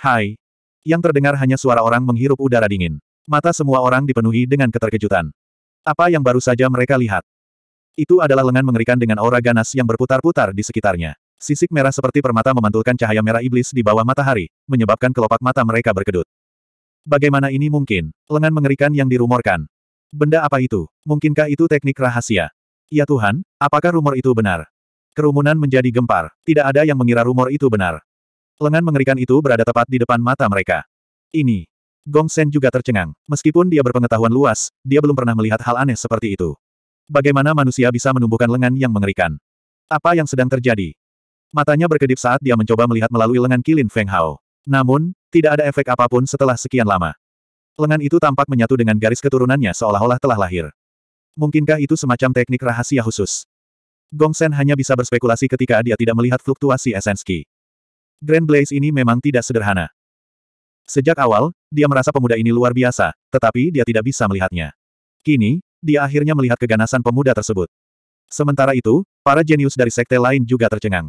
Hai. Yang terdengar hanya suara orang menghirup udara dingin. Mata semua orang dipenuhi dengan keterkejutan. Apa yang baru saja mereka lihat? Itu adalah lengan mengerikan dengan aura ganas yang berputar-putar di sekitarnya. Sisik merah seperti permata memantulkan cahaya merah iblis di bawah matahari, menyebabkan kelopak mata mereka berkedut. Bagaimana ini mungkin? Lengan mengerikan yang dirumorkan. Benda apa itu? Mungkinkah itu teknik rahasia? Ya Tuhan, apakah rumor itu benar? Kerumunan menjadi gempar. Tidak ada yang mengira rumor itu benar. Lengan mengerikan itu berada tepat di depan mata mereka. Ini. Gong Sen juga tercengang. Meskipun dia berpengetahuan luas, dia belum pernah melihat hal aneh seperti itu. Bagaimana manusia bisa menumbuhkan lengan yang mengerikan? Apa yang sedang terjadi? Matanya berkedip saat dia mencoba melihat melalui lengan kilin Feng Hao. Namun, tidak ada efek apapun setelah sekian lama. Lengan itu tampak menyatu dengan garis keturunannya seolah-olah telah lahir. Mungkinkah itu semacam teknik rahasia khusus? Gong Sen hanya bisa berspekulasi ketika dia tidak melihat fluktuasi esenski. Grand Blaze ini memang tidak sederhana. Sejak awal, dia merasa pemuda ini luar biasa, tetapi dia tidak bisa melihatnya. Kini, dia akhirnya melihat keganasan pemuda tersebut. Sementara itu, para jenius dari sekte lain juga tercengang.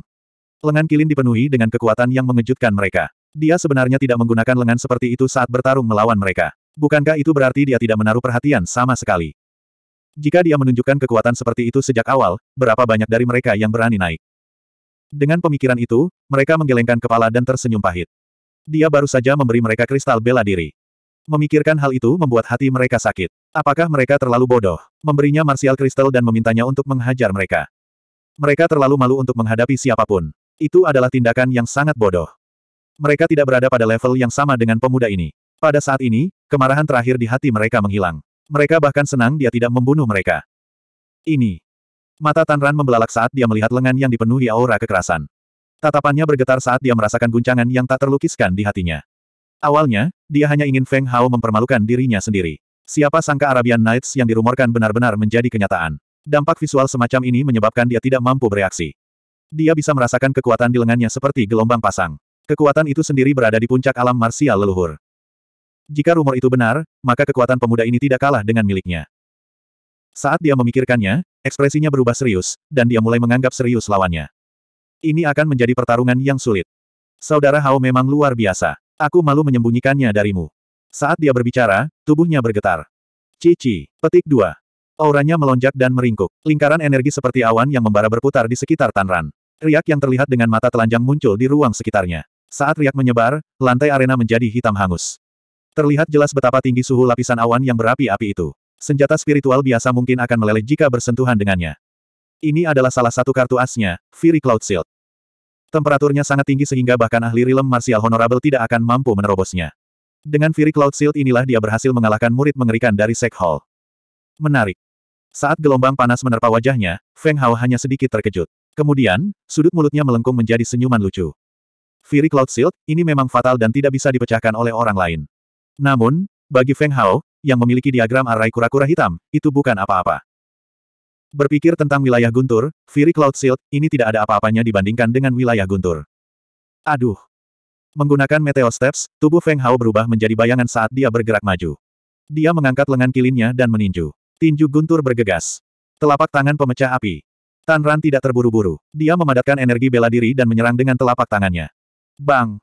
Lengan Kilin dipenuhi dengan kekuatan yang mengejutkan mereka. Dia sebenarnya tidak menggunakan lengan seperti itu saat bertarung melawan mereka. Bukankah itu berarti dia tidak menaruh perhatian sama sekali? Jika dia menunjukkan kekuatan seperti itu sejak awal, berapa banyak dari mereka yang berani naik? Dengan pemikiran itu, mereka menggelengkan kepala dan tersenyum pahit. Dia baru saja memberi mereka kristal bela diri. Memikirkan hal itu membuat hati mereka sakit. Apakah mereka terlalu bodoh? Memberinya martial kristal dan memintanya untuk menghajar mereka. Mereka terlalu malu untuk menghadapi siapapun. Itu adalah tindakan yang sangat bodoh. Mereka tidak berada pada level yang sama dengan pemuda ini. Pada saat ini, kemarahan terakhir di hati mereka menghilang. Mereka bahkan senang dia tidak membunuh mereka. Ini, Mata Tanran membelalak saat dia melihat lengan yang dipenuhi aura kekerasan. Tatapannya bergetar saat dia merasakan guncangan yang tak terlukiskan di hatinya. Awalnya, dia hanya ingin Feng Hao mempermalukan dirinya sendiri. Siapa sangka Arabian Nights yang dirumorkan benar-benar menjadi kenyataan. Dampak visual semacam ini menyebabkan dia tidak mampu bereaksi. Dia bisa merasakan kekuatan di lengannya seperti gelombang pasang. Kekuatan itu sendiri berada di puncak alam marsial leluhur. Jika rumor itu benar, maka kekuatan pemuda ini tidak kalah dengan miliknya. Saat dia memikirkannya, ekspresinya berubah serius, dan dia mulai menganggap serius lawannya. Ini akan menjadi pertarungan yang sulit. Saudara Hao memang luar biasa. Aku malu menyembunyikannya darimu. Saat dia berbicara, tubuhnya bergetar. Cici, petik dua. Auranya melonjak dan meringkuk. Lingkaran energi seperti awan yang membara berputar di sekitar Tanran. Riak yang terlihat dengan mata telanjang muncul di ruang sekitarnya. Saat riak menyebar, lantai arena menjadi hitam hangus. Terlihat jelas betapa tinggi suhu lapisan awan yang berapi-api itu. Senjata spiritual biasa mungkin akan meleleh jika bersentuhan dengannya. Ini adalah salah satu kartu asnya, Fury Cloud Shield. Temperaturnya sangat tinggi sehingga bahkan ahli rilem martial honorable tidak akan mampu menerobosnya. Dengan Fury Cloud Shield inilah dia berhasil mengalahkan murid mengerikan dari Sek Hall. Menarik. Saat gelombang panas menerpa wajahnya, Feng Hao hanya sedikit terkejut. Kemudian, sudut mulutnya melengkung menjadi senyuman lucu. Fury Cloud Shield, ini memang fatal dan tidak bisa dipecahkan oleh orang lain. Namun, bagi Feng Hao, yang memiliki diagram arai kura-kura hitam, itu bukan apa-apa. Berpikir tentang wilayah Guntur, Fury Cloud Shield, ini tidak ada apa-apanya dibandingkan dengan wilayah Guntur. Aduh! Menggunakan Meteo Steps, tubuh Feng Hao berubah menjadi bayangan saat dia bergerak maju. Dia mengangkat lengan kilinnya dan meninju. Tinju Guntur bergegas. Telapak tangan pemecah api. Tan Ran tidak terburu-buru. Dia memadatkan energi bela diri dan menyerang dengan telapak tangannya. Bang!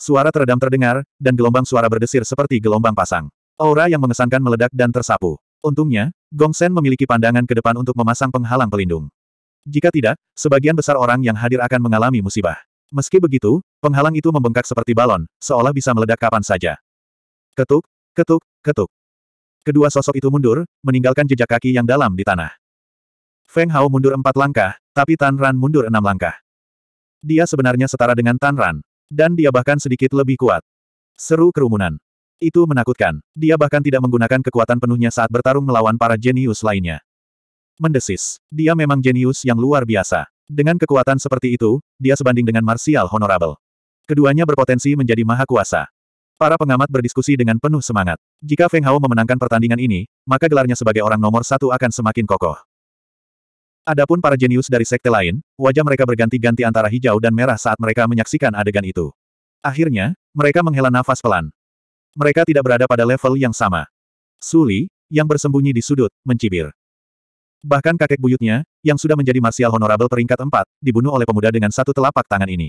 Suara teredam terdengar, dan gelombang suara berdesir seperti gelombang pasang. Aura yang mengesankan meledak dan tersapu. Untungnya, Gong Sen memiliki pandangan ke depan untuk memasang penghalang pelindung. Jika tidak, sebagian besar orang yang hadir akan mengalami musibah. Meski begitu, penghalang itu membengkak seperti balon, seolah bisa meledak kapan saja. Ketuk, ketuk, ketuk. Kedua sosok itu mundur, meninggalkan jejak kaki yang dalam di tanah. Feng Hao mundur empat langkah, tapi Tan Ran mundur enam langkah. Dia sebenarnya setara dengan Tan Ran, dan dia bahkan sedikit lebih kuat. Seru kerumunan. Itu menakutkan. Dia bahkan tidak menggunakan kekuatan penuhnya saat bertarung melawan para jenius lainnya. Mendesis. Dia memang jenius yang luar biasa. Dengan kekuatan seperti itu, dia sebanding dengan Martial Honorable. Keduanya berpotensi menjadi maha kuasa. Para pengamat berdiskusi dengan penuh semangat. Jika Feng Hao memenangkan pertandingan ini, maka gelarnya sebagai orang nomor satu akan semakin kokoh. Adapun para jenius dari sekte lain, wajah mereka berganti-ganti antara hijau dan merah saat mereka menyaksikan adegan itu. Akhirnya, mereka menghela nafas pelan. Mereka tidak berada pada level yang sama. Suli, yang bersembunyi di sudut, mencibir. Bahkan kakek buyutnya, yang sudah menjadi marsial Honorable peringkat 4, dibunuh oleh pemuda dengan satu telapak tangan ini.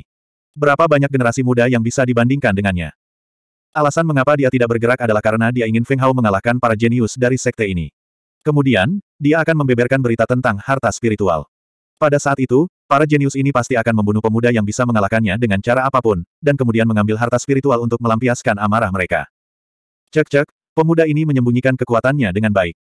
Berapa banyak generasi muda yang bisa dibandingkan dengannya? Alasan mengapa dia tidak bergerak adalah karena dia ingin Feng Hao mengalahkan para jenius dari sekte ini. Kemudian, dia akan membeberkan berita tentang harta spiritual. Pada saat itu, Para jenius ini pasti akan membunuh pemuda yang bisa mengalahkannya dengan cara apapun, dan kemudian mengambil harta spiritual untuk melampiaskan amarah mereka. Cek-cek, pemuda ini menyembunyikan kekuatannya dengan baik.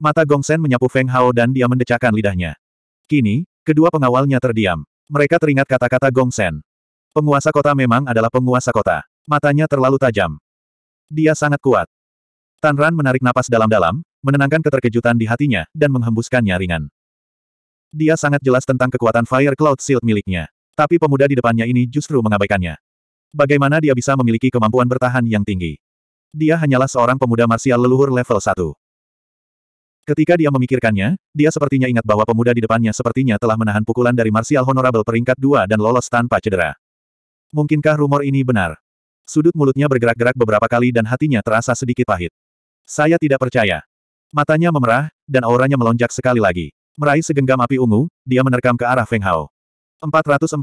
Mata Gongsen menyapu Feng Hao dan dia mendecakkan lidahnya. Kini, kedua pengawalnya terdiam. Mereka teringat kata-kata Gongsen. Penguasa kota memang adalah penguasa kota. Matanya terlalu tajam. Dia sangat kuat. Tan Ran menarik napas dalam-dalam, menenangkan keterkejutan di hatinya, dan menghembuskannya ringan. Dia sangat jelas tentang kekuatan Fire Cloud Shield miliknya. Tapi pemuda di depannya ini justru mengabaikannya. Bagaimana dia bisa memiliki kemampuan bertahan yang tinggi? Dia hanyalah seorang pemuda Martial leluhur level 1. Ketika dia memikirkannya, dia sepertinya ingat bahwa pemuda di depannya sepertinya telah menahan pukulan dari Martial honorable peringkat 2 dan lolos tanpa cedera. Mungkinkah rumor ini benar? Sudut mulutnya bergerak-gerak beberapa kali dan hatinya terasa sedikit pahit. Saya tidak percaya. Matanya memerah, dan auranya melonjak sekali lagi. Meraih segenggam api ungu, dia menerkam ke arah Feng Hao. 442.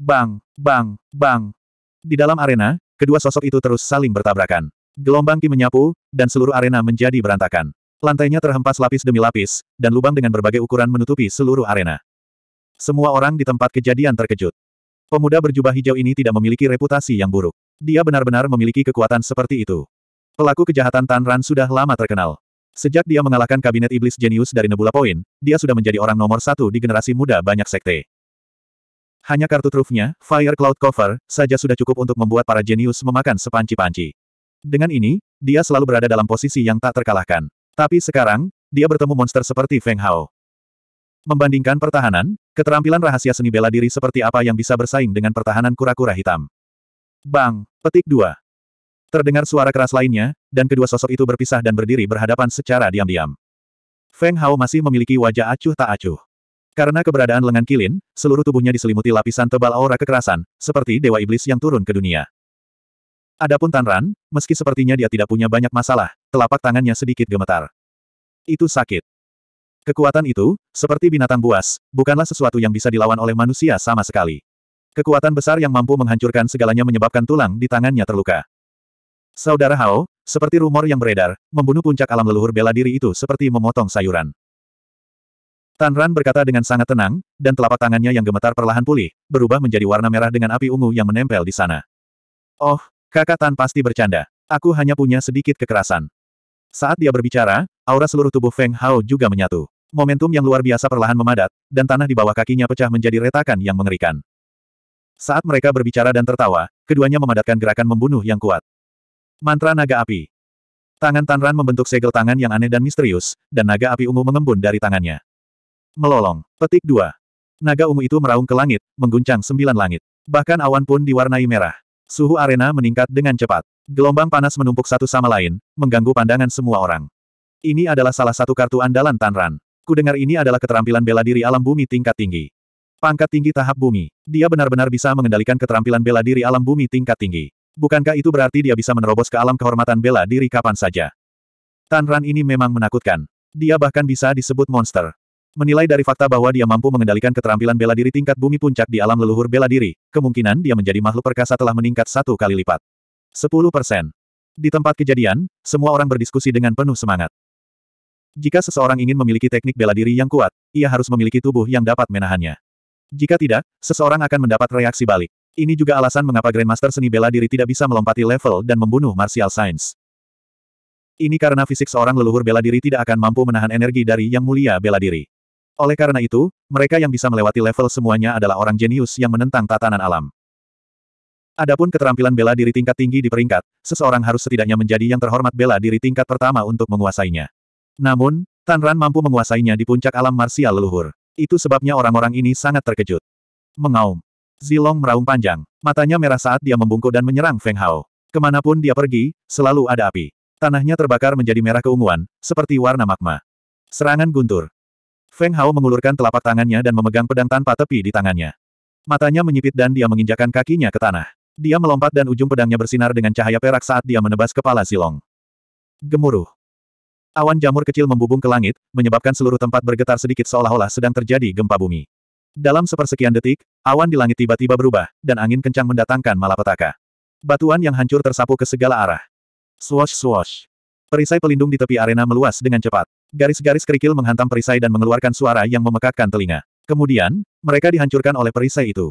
Bang, bang, bang. Di dalam arena, kedua sosok itu terus saling bertabrakan. Gelombang Ki menyapu, dan seluruh arena menjadi berantakan. Lantainya terhempas lapis demi lapis, dan lubang dengan berbagai ukuran menutupi seluruh arena. Semua orang di tempat kejadian terkejut. Pemuda berjubah hijau ini tidak memiliki reputasi yang buruk. Dia benar-benar memiliki kekuatan seperti itu. Pelaku kejahatan Tan Ran sudah lama terkenal. Sejak dia mengalahkan kabinet iblis jenius dari Nebula Point, dia sudah menjadi orang nomor satu di generasi muda banyak sekte. Hanya kartu trufnya, Fire Cloud Cover, saja sudah cukup untuk membuat para jenius memakan sepanci-panci. Dengan ini, dia selalu berada dalam posisi yang tak terkalahkan. Tapi sekarang, dia bertemu monster seperti Feng Hao. Membandingkan pertahanan, keterampilan rahasia seni bela diri seperti apa yang bisa bersaing dengan pertahanan kura-kura hitam. Bang, petik 2. Terdengar suara keras lainnya, dan kedua sosok itu berpisah dan berdiri berhadapan secara diam-diam. Feng Hao masih memiliki wajah acuh tak acuh. Karena keberadaan lengan kilin, seluruh tubuhnya diselimuti lapisan tebal aura kekerasan, seperti dewa iblis yang turun ke dunia. Adapun Tan Ran, meski sepertinya dia tidak punya banyak masalah, telapak tangannya sedikit gemetar. Itu sakit. Kekuatan itu, seperti binatang buas, bukanlah sesuatu yang bisa dilawan oleh manusia sama sekali. Kekuatan besar yang mampu menghancurkan segalanya menyebabkan tulang di tangannya terluka. Saudara Hao, seperti rumor yang beredar, membunuh puncak alam leluhur bela diri itu seperti memotong sayuran. Tan Ran berkata dengan sangat tenang, dan telapak tangannya yang gemetar perlahan pulih, berubah menjadi warna merah dengan api ungu yang menempel di sana. Oh, kakak Tan pasti bercanda. Aku hanya punya sedikit kekerasan. Saat dia berbicara, aura seluruh tubuh Feng Hao juga menyatu. Momentum yang luar biasa perlahan memadat, dan tanah di bawah kakinya pecah menjadi retakan yang mengerikan. Saat mereka berbicara dan tertawa, keduanya memadatkan gerakan membunuh yang kuat. Mantra naga api. Tangan Tanran membentuk segel tangan yang aneh dan misterius, dan naga api ungu mengembun dari tangannya. Melolong. Petik 2. Naga ungu itu meraung ke langit, mengguncang sembilan langit. Bahkan awan pun diwarnai merah. Suhu arena meningkat dengan cepat. Gelombang panas menumpuk satu sama lain, mengganggu pandangan semua orang. Ini adalah salah satu kartu andalan Tanran. Kudengar ini adalah keterampilan bela diri alam bumi tingkat tinggi. Pangkat tinggi tahap bumi. Dia benar-benar bisa mengendalikan keterampilan bela diri alam bumi tingkat tinggi. Bukankah itu berarti dia bisa menerobos ke alam kehormatan bela diri kapan saja? Tanran ini memang menakutkan. Dia bahkan bisa disebut monster. Menilai dari fakta bahwa dia mampu mengendalikan keterampilan bela diri tingkat bumi puncak di alam leluhur bela diri, kemungkinan dia menjadi makhluk perkasa telah meningkat satu kali lipat. 10 persen. Di tempat kejadian, semua orang berdiskusi dengan penuh semangat. Jika seseorang ingin memiliki teknik bela diri yang kuat, ia harus memiliki tubuh yang dapat menahannya. Jika tidak, seseorang akan mendapat reaksi balik. Ini juga alasan mengapa Grandmaster seni bela diri tidak bisa melompati level dan membunuh martial science. Ini karena fisik seorang leluhur bela diri tidak akan mampu menahan energi dari yang mulia bela diri. Oleh karena itu, mereka yang bisa melewati level semuanya adalah orang jenius yang menentang tatanan alam. Adapun keterampilan bela diri tingkat tinggi di peringkat, seseorang harus setidaknya menjadi yang terhormat bela diri tingkat pertama untuk menguasainya. Namun, Tanran mampu menguasainya di puncak alam marsial leluhur. Itu sebabnya orang-orang ini sangat terkejut. Mengaum. Zilong meraung panjang. Matanya merah saat dia membungkuk dan menyerang Feng Hao. Kemanapun dia pergi, selalu ada api. Tanahnya terbakar menjadi merah keunguan, seperti warna magma. Serangan guntur. Feng Hao mengulurkan telapak tangannya dan memegang pedang tanpa tepi di tangannya. Matanya menyipit dan dia menginjakan kakinya ke tanah. Dia melompat dan ujung pedangnya bersinar dengan cahaya perak saat dia menebas kepala Zilong. Gemuruh. Awan jamur kecil membubung ke langit, menyebabkan seluruh tempat bergetar sedikit seolah-olah sedang terjadi gempa bumi. Dalam sepersekian detik, awan di langit tiba-tiba berubah, dan angin kencang mendatangkan malapetaka. Batuan yang hancur tersapu ke segala arah. Swash swash. Perisai pelindung di tepi arena meluas dengan cepat. Garis-garis kerikil menghantam perisai dan mengeluarkan suara yang memekakkan telinga. Kemudian, mereka dihancurkan oleh perisai itu.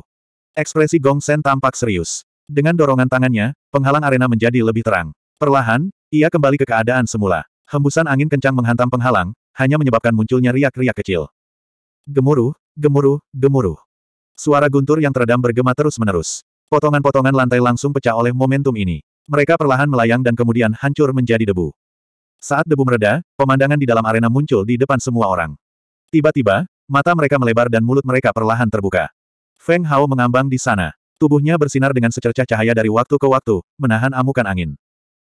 Ekspresi Gong Sen tampak serius. Dengan dorongan tangannya, penghalang arena menjadi lebih terang. Perlahan, ia kembali ke keadaan semula. Hembusan angin kencang menghantam penghalang, hanya menyebabkan munculnya riak-riak kecil. Gemuruh, Gemuruh, gemuruh. Suara guntur yang teredam bergema terus-menerus. Potongan-potongan lantai langsung pecah oleh momentum ini. Mereka perlahan melayang dan kemudian hancur menjadi debu. Saat debu mereda, pemandangan di dalam arena muncul di depan semua orang. Tiba-tiba, mata mereka melebar dan mulut mereka perlahan terbuka. Feng Hao mengambang di sana. Tubuhnya bersinar dengan secercah cahaya dari waktu ke waktu, menahan amukan angin.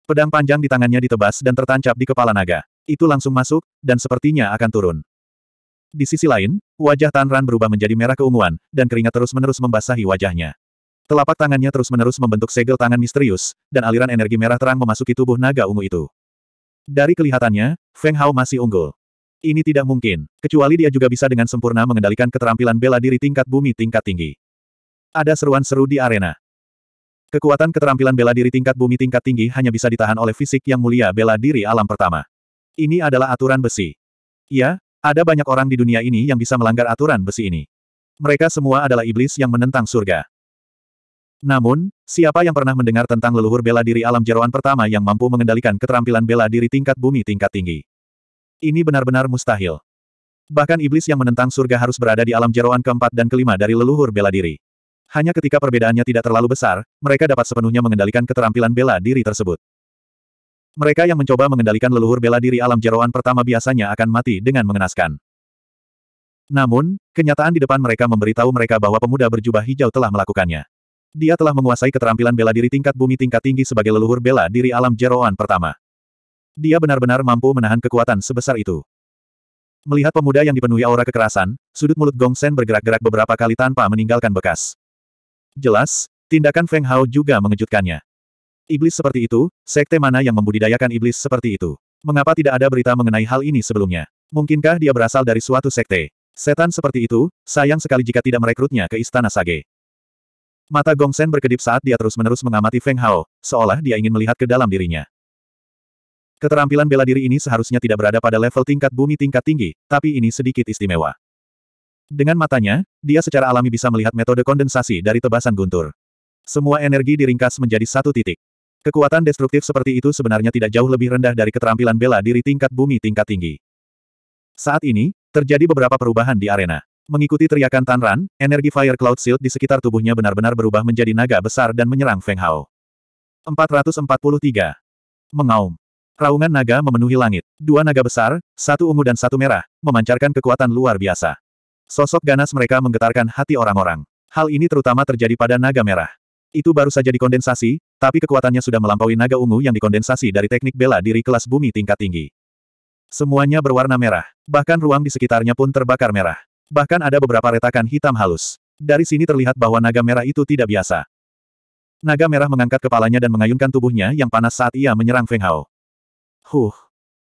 Pedang panjang di tangannya ditebas dan tertancap di kepala naga. Itu langsung masuk, dan sepertinya akan turun. Di sisi lain, wajah Tan Ran berubah menjadi merah keunguan, dan keringat terus-menerus membasahi wajahnya. Telapak tangannya terus-menerus membentuk segel tangan misterius, dan aliran energi merah terang memasuki tubuh naga ungu itu. Dari kelihatannya, Feng Hao masih unggul. Ini tidak mungkin, kecuali dia juga bisa dengan sempurna mengendalikan keterampilan bela diri tingkat bumi tingkat tinggi. Ada seruan seru di arena. Kekuatan keterampilan bela diri tingkat bumi tingkat tinggi hanya bisa ditahan oleh fisik yang mulia bela diri alam pertama. Ini adalah aturan besi. Ya, ada banyak orang di dunia ini yang bisa melanggar aturan besi ini. Mereka semua adalah iblis yang menentang surga. Namun, siapa yang pernah mendengar tentang leluhur bela diri alam jeroan pertama yang mampu mengendalikan keterampilan bela diri tingkat bumi tingkat tinggi? Ini benar-benar mustahil. Bahkan iblis yang menentang surga harus berada di alam jeroan keempat dan kelima dari leluhur bela diri. Hanya ketika perbedaannya tidak terlalu besar, mereka dapat sepenuhnya mengendalikan keterampilan bela diri tersebut. Mereka yang mencoba mengendalikan leluhur bela diri alam jeroan pertama biasanya akan mati dengan mengenaskan. Namun, kenyataan di depan mereka memberitahu mereka bahwa pemuda berjubah hijau telah melakukannya. Dia telah menguasai keterampilan bela diri tingkat bumi tingkat tinggi sebagai leluhur bela diri alam jeroan pertama. Dia benar-benar mampu menahan kekuatan sebesar itu. Melihat pemuda yang dipenuhi aura kekerasan, sudut mulut Gong Sen bergerak-gerak beberapa kali tanpa meninggalkan bekas. Jelas, tindakan Feng Hao juga mengejutkannya. Iblis seperti itu, sekte mana yang membudidayakan iblis seperti itu? Mengapa tidak ada berita mengenai hal ini sebelumnya? Mungkinkah dia berasal dari suatu sekte? Setan seperti itu, sayang sekali jika tidak merekrutnya ke Istana Sage. Mata Gongsen berkedip saat dia terus-menerus mengamati Feng Hao, seolah dia ingin melihat ke dalam dirinya. Keterampilan bela diri ini seharusnya tidak berada pada level tingkat bumi tingkat tinggi, tapi ini sedikit istimewa. Dengan matanya, dia secara alami bisa melihat metode kondensasi dari tebasan guntur. Semua energi diringkas menjadi satu titik. Kekuatan destruktif seperti itu sebenarnya tidak jauh lebih rendah dari keterampilan bela diri tingkat bumi tingkat tinggi. Saat ini, terjadi beberapa perubahan di arena. Mengikuti teriakan Tanran, energi Fire Cloud Shield di sekitar tubuhnya benar-benar berubah menjadi naga besar dan menyerang Feng Hao. 443. Mengaum. Raungan naga memenuhi langit. Dua naga besar, satu ungu dan satu merah, memancarkan kekuatan luar biasa. Sosok ganas mereka menggetarkan hati orang-orang. Hal ini terutama terjadi pada naga merah. Itu baru saja dikondensasi, tapi kekuatannya sudah melampaui naga ungu yang dikondensasi dari teknik bela diri kelas bumi tingkat tinggi. Semuanya berwarna merah. Bahkan ruang di sekitarnya pun terbakar merah. Bahkan ada beberapa retakan hitam halus. Dari sini terlihat bahwa naga merah itu tidak biasa. Naga merah mengangkat kepalanya dan mengayunkan tubuhnya yang panas saat ia menyerang Feng Hao. Huh.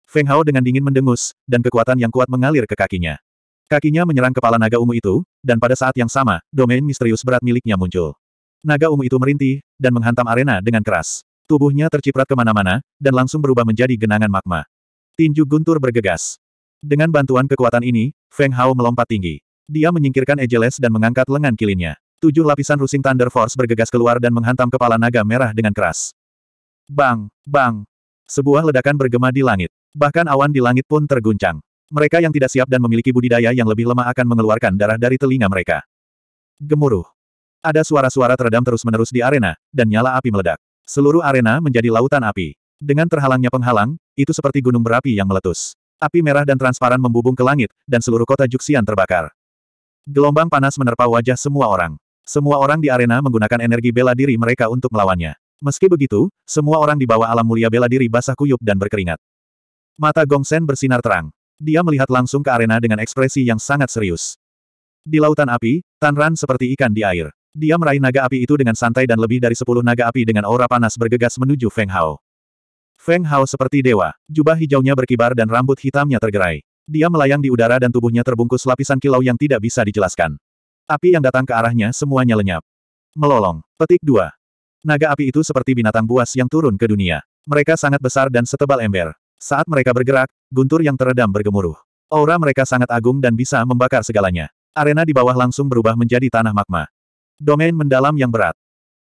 Feng Hao dengan dingin mendengus, dan kekuatan yang kuat mengalir ke kakinya. Kakinya menyerang kepala naga ungu itu, dan pada saat yang sama, domain misterius berat miliknya muncul. Naga ungu itu merintih, dan menghantam arena dengan keras. Tubuhnya terciprat kemana-mana, dan langsung berubah menjadi genangan magma. Tinju guntur bergegas. Dengan bantuan kekuatan ini, Feng Hao melompat tinggi. Dia menyingkirkan Ejeles dan mengangkat lengan kilinnya. Tujuh lapisan rusing Thunder Force bergegas keluar dan menghantam kepala naga merah dengan keras. Bang! Bang! Sebuah ledakan bergema di langit. Bahkan awan di langit pun terguncang. Mereka yang tidak siap dan memiliki budidaya yang lebih lemah akan mengeluarkan darah dari telinga mereka. Gemuruh. Ada suara-suara teredam terus-menerus di arena, dan nyala api meledak. Seluruh arena menjadi lautan api. Dengan terhalangnya penghalang, itu seperti gunung berapi yang meletus. Api merah dan transparan membubung ke langit, dan seluruh kota Juxian terbakar. Gelombang panas menerpa wajah semua orang. Semua orang di arena menggunakan energi bela diri mereka untuk melawannya. Meski begitu, semua orang di bawah alam mulia bela diri basah kuyup dan berkeringat. Mata Gong Gongsen bersinar terang. Dia melihat langsung ke arena dengan ekspresi yang sangat serius. Di lautan api, Tan Ran seperti ikan di air. Dia meraih naga api itu dengan santai dan lebih dari sepuluh naga api dengan aura panas bergegas menuju Feng Hao. Feng Hao seperti dewa, jubah hijaunya berkibar dan rambut hitamnya tergerai. Dia melayang di udara dan tubuhnya terbungkus lapisan kilau yang tidak bisa dijelaskan. Api yang datang ke arahnya semuanya lenyap. Melolong. Petik 2. Naga api itu seperti binatang buas yang turun ke dunia. Mereka sangat besar dan setebal ember. Saat mereka bergerak, guntur yang teredam bergemuruh. Aura mereka sangat agung dan bisa membakar segalanya. Arena di bawah langsung berubah menjadi tanah magma. Domain mendalam yang berat.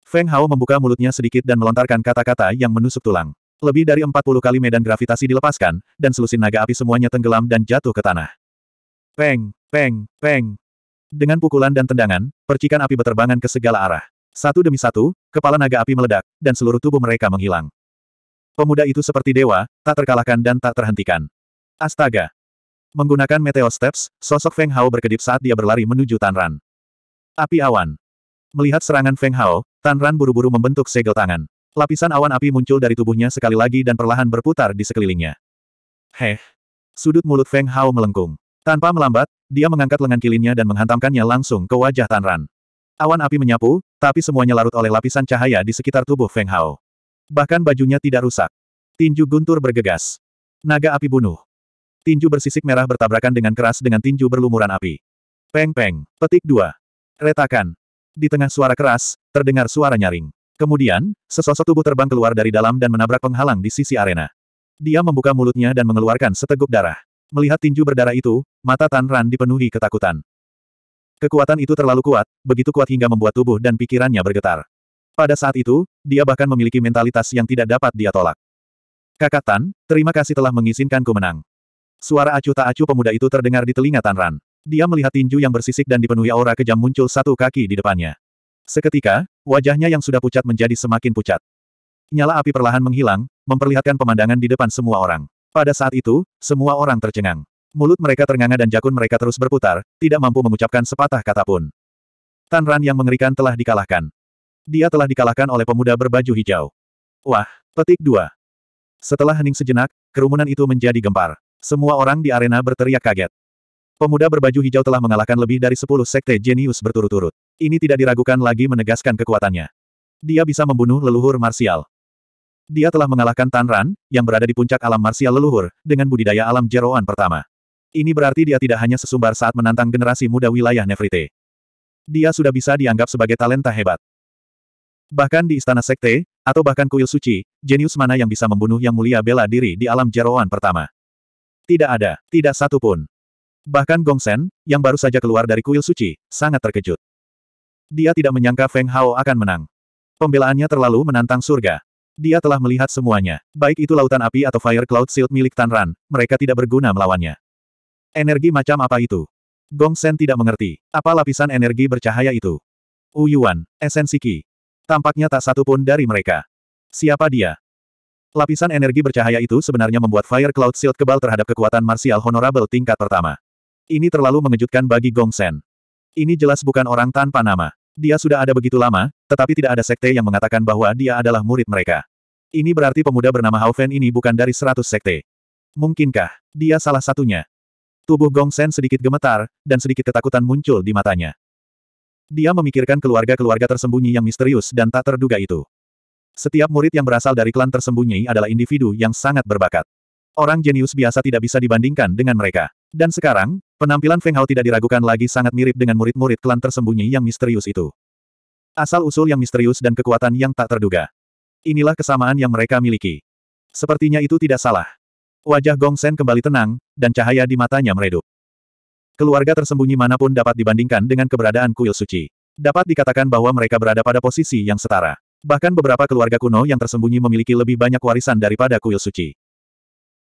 Feng Hao membuka mulutnya sedikit dan melontarkan kata-kata yang menusuk tulang. Lebih dari 40 kali medan gravitasi dilepaskan, dan selusin naga api semuanya tenggelam dan jatuh ke tanah. Peng, peng, peng. Dengan pukulan dan tendangan, percikan api berterbangan ke segala arah. Satu demi satu, kepala naga api meledak, dan seluruh tubuh mereka menghilang. Pemuda itu seperti dewa, tak terkalahkan dan tak terhentikan. Astaga! Menggunakan meteor steps, sosok Feng Hao berkedip saat dia berlari menuju Tanran. Api awan. Melihat serangan Feng Hao, Tan Ran buru-buru membentuk segel tangan. Lapisan awan api muncul dari tubuhnya sekali lagi dan perlahan berputar di sekelilingnya. Heh! Sudut mulut Feng Hao melengkung. Tanpa melambat, dia mengangkat lengan kilinnya dan menghantamkannya langsung ke wajah Tan Ran. Awan api menyapu, tapi semuanya larut oleh lapisan cahaya di sekitar tubuh Feng Hao. Bahkan bajunya tidak rusak. Tinju guntur bergegas. Naga api bunuh. Tinju bersisik merah bertabrakan dengan keras dengan tinju berlumuran api. Peng-peng. Petik dua, Retakan. Di tengah suara keras, terdengar suara nyaring. Kemudian, sesosok tubuh terbang keluar dari dalam dan menabrak penghalang di sisi arena. Dia membuka mulutnya dan mengeluarkan seteguk darah. Melihat tinju berdarah itu, mata Tan Ran dipenuhi ketakutan. Kekuatan itu terlalu kuat, begitu kuat hingga membuat tubuh dan pikirannya bergetar. Pada saat itu, dia bahkan memiliki mentalitas yang tidak dapat dia tolak. Kakak Tan, terima kasih telah mengizinkanku menang. Suara acuh tak acuh pemuda itu terdengar di telinga Tan Ran. Dia melihat tinju yang bersisik dan dipenuhi aura kejam muncul satu kaki di depannya. Seketika, wajahnya yang sudah pucat menjadi semakin pucat. Nyala api perlahan menghilang, memperlihatkan pemandangan di depan semua orang. Pada saat itu, semua orang tercengang. Mulut mereka ternganga dan jakun mereka terus berputar, tidak mampu mengucapkan sepatah kata pun. Tanran yang mengerikan telah dikalahkan. Dia telah dikalahkan oleh pemuda berbaju hijau. Wah, petik dua. Setelah hening sejenak, kerumunan itu menjadi gempar. Semua orang di arena berteriak kaget. Pemuda berbaju hijau telah mengalahkan lebih dari 10 sekte jenius berturut-turut. Ini tidak diragukan lagi menegaskan kekuatannya. Dia bisa membunuh leluhur marsial. Dia telah mengalahkan Tan Ran, yang berada di puncak alam marsial leluhur, dengan budidaya alam jeroan pertama. Ini berarti dia tidak hanya sesumbar saat menantang generasi muda wilayah Nefrite. Dia sudah bisa dianggap sebagai talenta hebat. Bahkan di istana sekte, atau bahkan kuil suci, jenius mana yang bisa membunuh yang mulia bela diri di alam jeroan pertama? Tidak ada, tidak satu pun. Bahkan Gong Gongsen, yang baru saja keluar dari kuil suci, sangat terkejut. Dia tidak menyangka Feng Hao akan menang. Pembelaannya terlalu menantang surga. Dia telah melihat semuanya, baik itu lautan api atau Fire Cloud Shield milik Tan Ran, mereka tidak berguna melawannya. Energi macam apa itu? Gong Gongsen tidak mengerti, apa lapisan energi bercahaya itu? Uyuan, esensi Qi. Tampaknya tak satu pun dari mereka. Siapa dia? Lapisan energi bercahaya itu sebenarnya membuat Fire Cloud Shield kebal terhadap kekuatan Martial honorable tingkat pertama. Ini terlalu mengejutkan bagi Gong Sen. Ini jelas bukan orang tanpa nama. Dia sudah ada begitu lama, tetapi tidak ada sekte yang mengatakan bahwa dia adalah murid mereka. Ini berarti pemuda bernama Hao Fen ini bukan dari seratus sekte. Mungkinkah, dia salah satunya? Tubuh Gong Sen sedikit gemetar, dan sedikit ketakutan muncul di matanya. Dia memikirkan keluarga-keluarga tersembunyi yang misterius dan tak terduga itu. Setiap murid yang berasal dari klan tersembunyi adalah individu yang sangat berbakat. Orang jenius biasa tidak bisa dibandingkan dengan mereka. Dan sekarang, Penampilan Feng Hao tidak diragukan lagi sangat mirip dengan murid-murid klan tersembunyi yang misterius itu. Asal-usul yang misterius dan kekuatan yang tak terduga. Inilah kesamaan yang mereka miliki. Sepertinya itu tidak salah. Wajah Gong Sen kembali tenang, dan cahaya di matanya meredup. Keluarga tersembunyi manapun dapat dibandingkan dengan keberadaan kuil suci. Dapat dikatakan bahwa mereka berada pada posisi yang setara. Bahkan beberapa keluarga kuno yang tersembunyi memiliki lebih banyak warisan daripada kuil suci.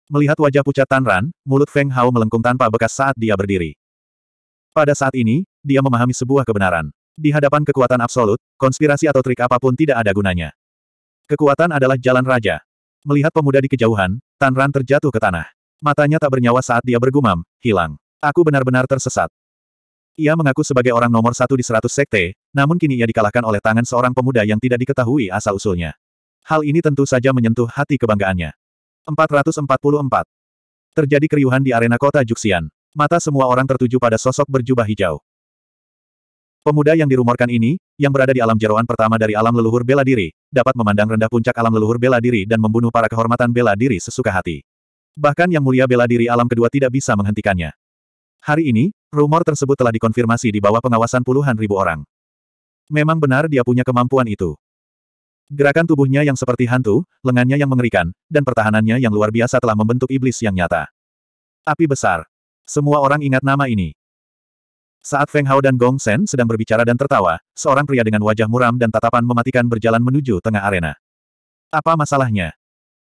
Melihat wajah pucat Tanran, mulut Feng Hao melengkung tanpa bekas saat dia berdiri. Pada saat ini, dia memahami sebuah kebenaran. Di hadapan kekuatan absolut, konspirasi atau trik apapun tidak ada gunanya. Kekuatan adalah jalan raja. Melihat pemuda di kejauhan, Tanran terjatuh ke tanah. Matanya tak bernyawa saat dia bergumam, hilang. Aku benar-benar tersesat. Ia mengaku sebagai orang nomor satu di seratus sekte, namun kini ia dikalahkan oleh tangan seorang pemuda yang tidak diketahui asal-usulnya. Hal ini tentu saja menyentuh hati kebanggaannya. 444. Terjadi keriuhan di arena kota Juxian. Mata semua orang tertuju pada sosok berjubah hijau. Pemuda yang dirumorkan ini, yang berada di alam jeroan pertama dari alam leluhur bela diri, dapat memandang rendah puncak alam leluhur bela diri dan membunuh para kehormatan bela diri sesuka hati. Bahkan yang mulia bela diri alam kedua tidak bisa menghentikannya. Hari ini, rumor tersebut telah dikonfirmasi di bawah pengawasan puluhan ribu orang. Memang benar dia punya kemampuan itu. Gerakan tubuhnya yang seperti hantu, lengannya yang mengerikan, dan pertahanannya yang luar biasa telah membentuk iblis yang nyata. Api besar. Semua orang ingat nama ini. Saat Feng Hao dan Gong Shen sedang berbicara dan tertawa, seorang pria dengan wajah muram dan tatapan mematikan berjalan menuju tengah arena. Apa masalahnya?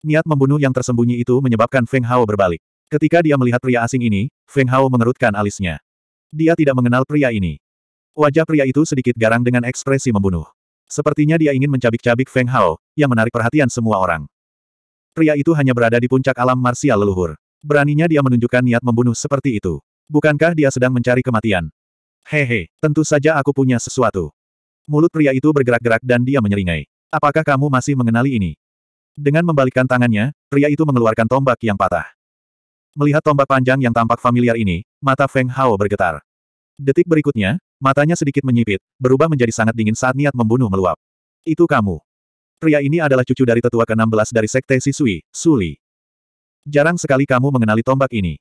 Niat membunuh yang tersembunyi itu menyebabkan Feng Hao berbalik. Ketika dia melihat pria asing ini, Feng Hao mengerutkan alisnya. Dia tidak mengenal pria ini. Wajah pria itu sedikit garang dengan ekspresi membunuh. Sepertinya dia ingin mencabik-cabik Feng Hao, yang menarik perhatian semua orang. Pria itu hanya berada di puncak alam marsial leluhur. Beraninya dia menunjukkan niat membunuh seperti itu. Bukankah dia sedang mencari kematian? Hehe, tentu saja aku punya sesuatu. Mulut pria itu bergerak-gerak dan dia menyeringai. Apakah kamu masih mengenali ini? Dengan membalikkan tangannya, pria itu mengeluarkan tombak yang patah. Melihat tombak panjang yang tampak familiar ini, mata Feng Hao bergetar. Detik berikutnya, matanya sedikit menyipit, berubah menjadi sangat dingin saat niat membunuh meluap. Itu kamu. Pria ini adalah cucu dari tetua ke-16 dari Sekte Sisui, Suli. Jarang sekali kamu mengenali tombak ini.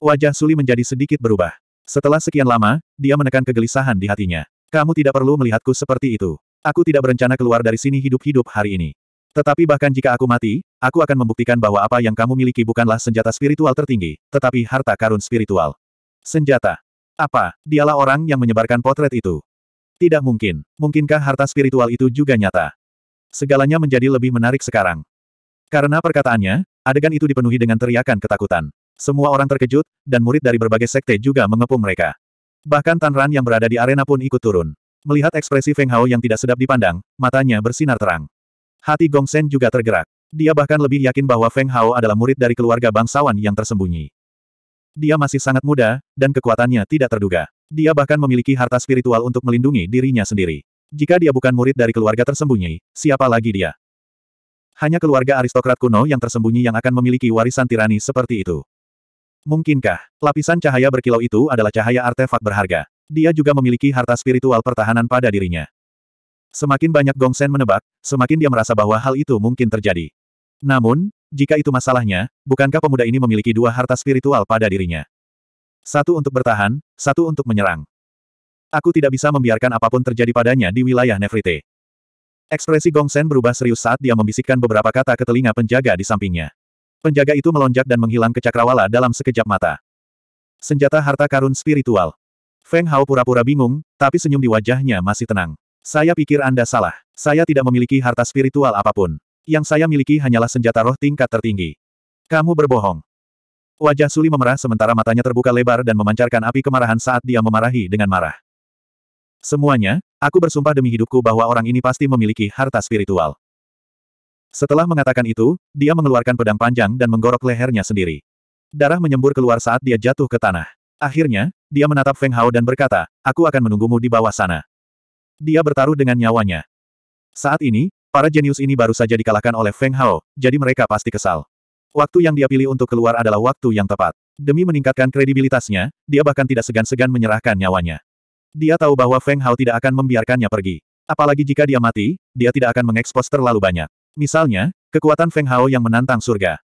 Wajah Suli menjadi sedikit berubah. Setelah sekian lama, dia menekan kegelisahan di hatinya. Kamu tidak perlu melihatku seperti itu. Aku tidak berencana keluar dari sini hidup-hidup hari ini. Tetapi bahkan jika aku mati, aku akan membuktikan bahwa apa yang kamu miliki bukanlah senjata spiritual tertinggi, tetapi harta karun spiritual. Senjata. Apa, dialah orang yang menyebarkan potret itu? Tidak mungkin. Mungkinkah harta spiritual itu juga nyata? Segalanya menjadi lebih menarik sekarang. Karena perkataannya, adegan itu dipenuhi dengan teriakan ketakutan. Semua orang terkejut, dan murid dari berbagai sekte juga mengepung mereka. Bahkan Tan Ran yang berada di arena pun ikut turun. Melihat ekspresi Feng Hao yang tidak sedap dipandang, matanya bersinar terang. Hati Gong Sen juga tergerak. Dia bahkan lebih yakin bahwa Feng Hao adalah murid dari keluarga bangsawan yang tersembunyi. Dia masih sangat muda, dan kekuatannya tidak terduga. Dia bahkan memiliki harta spiritual untuk melindungi dirinya sendiri. Jika dia bukan murid dari keluarga tersembunyi, siapa lagi dia? Hanya keluarga aristokrat kuno yang tersembunyi yang akan memiliki warisan tirani seperti itu. Mungkinkah, lapisan cahaya berkilau itu adalah cahaya artefak berharga. Dia juga memiliki harta spiritual pertahanan pada dirinya. Semakin banyak Gongsen menebak, semakin dia merasa bahwa hal itu mungkin terjadi. Namun, jika itu masalahnya, bukankah pemuda ini memiliki dua harta spiritual pada dirinya? Satu untuk bertahan, satu untuk menyerang. Aku tidak bisa membiarkan apapun terjadi padanya di wilayah Nefrite. Ekspresi Gongsen berubah serius saat dia membisikkan beberapa kata ke telinga penjaga di sampingnya. Penjaga itu melonjak dan menghilang ke cakrawala dalam sekejap mata. Senjata harta karun spiritual. Feng Hao pura-pura bingung, tapi senyum di wajahnya masih tenang. Saya pikir Anda salah. Saya tidak memiliki harta spiritual apapun. Yang saya miliki hanyalah senjata roh tingkat tertinggi. Kamu berbohong. Wajah Suli memerah sementara matanya terbuka lebar dan memancarkan api kemarahan saat dia memarahi dengan marah. Semuanya, aku bersumpah demi hidupku bahwa orang ini pasti memiliki harta spiritual. Setelah mengatakan itu, dia mengeluarkan pedang panjang dan menggorok lehernya sendiri. Darah menyembur keluar saat dia jatuh ke tanah. Akhirnya, dia menatap Feng Hao dan berkata, aku akan menunggumu di bawah sana. Dia bertaruh dengan nyawanya. Saat ini, Para jenius ini baru saja dikalahkan oleh Feng Hao, jadi mereka pasti kesal. Waktu yang dia pilih untuk keluar adalah waktu yang tepat. Demi meningkatkan kredibilitasnya, dia bahkan tidak segan-segan menyerahkan nyawanya. Dia tahu bahwa Feng Hao tidak akan membiarkannya pergi. Apalagi jika dia mati, dia tidak akan mengekspos terlalu banyak. Misalnya, kekuatan Feng Hao yang menantang surga.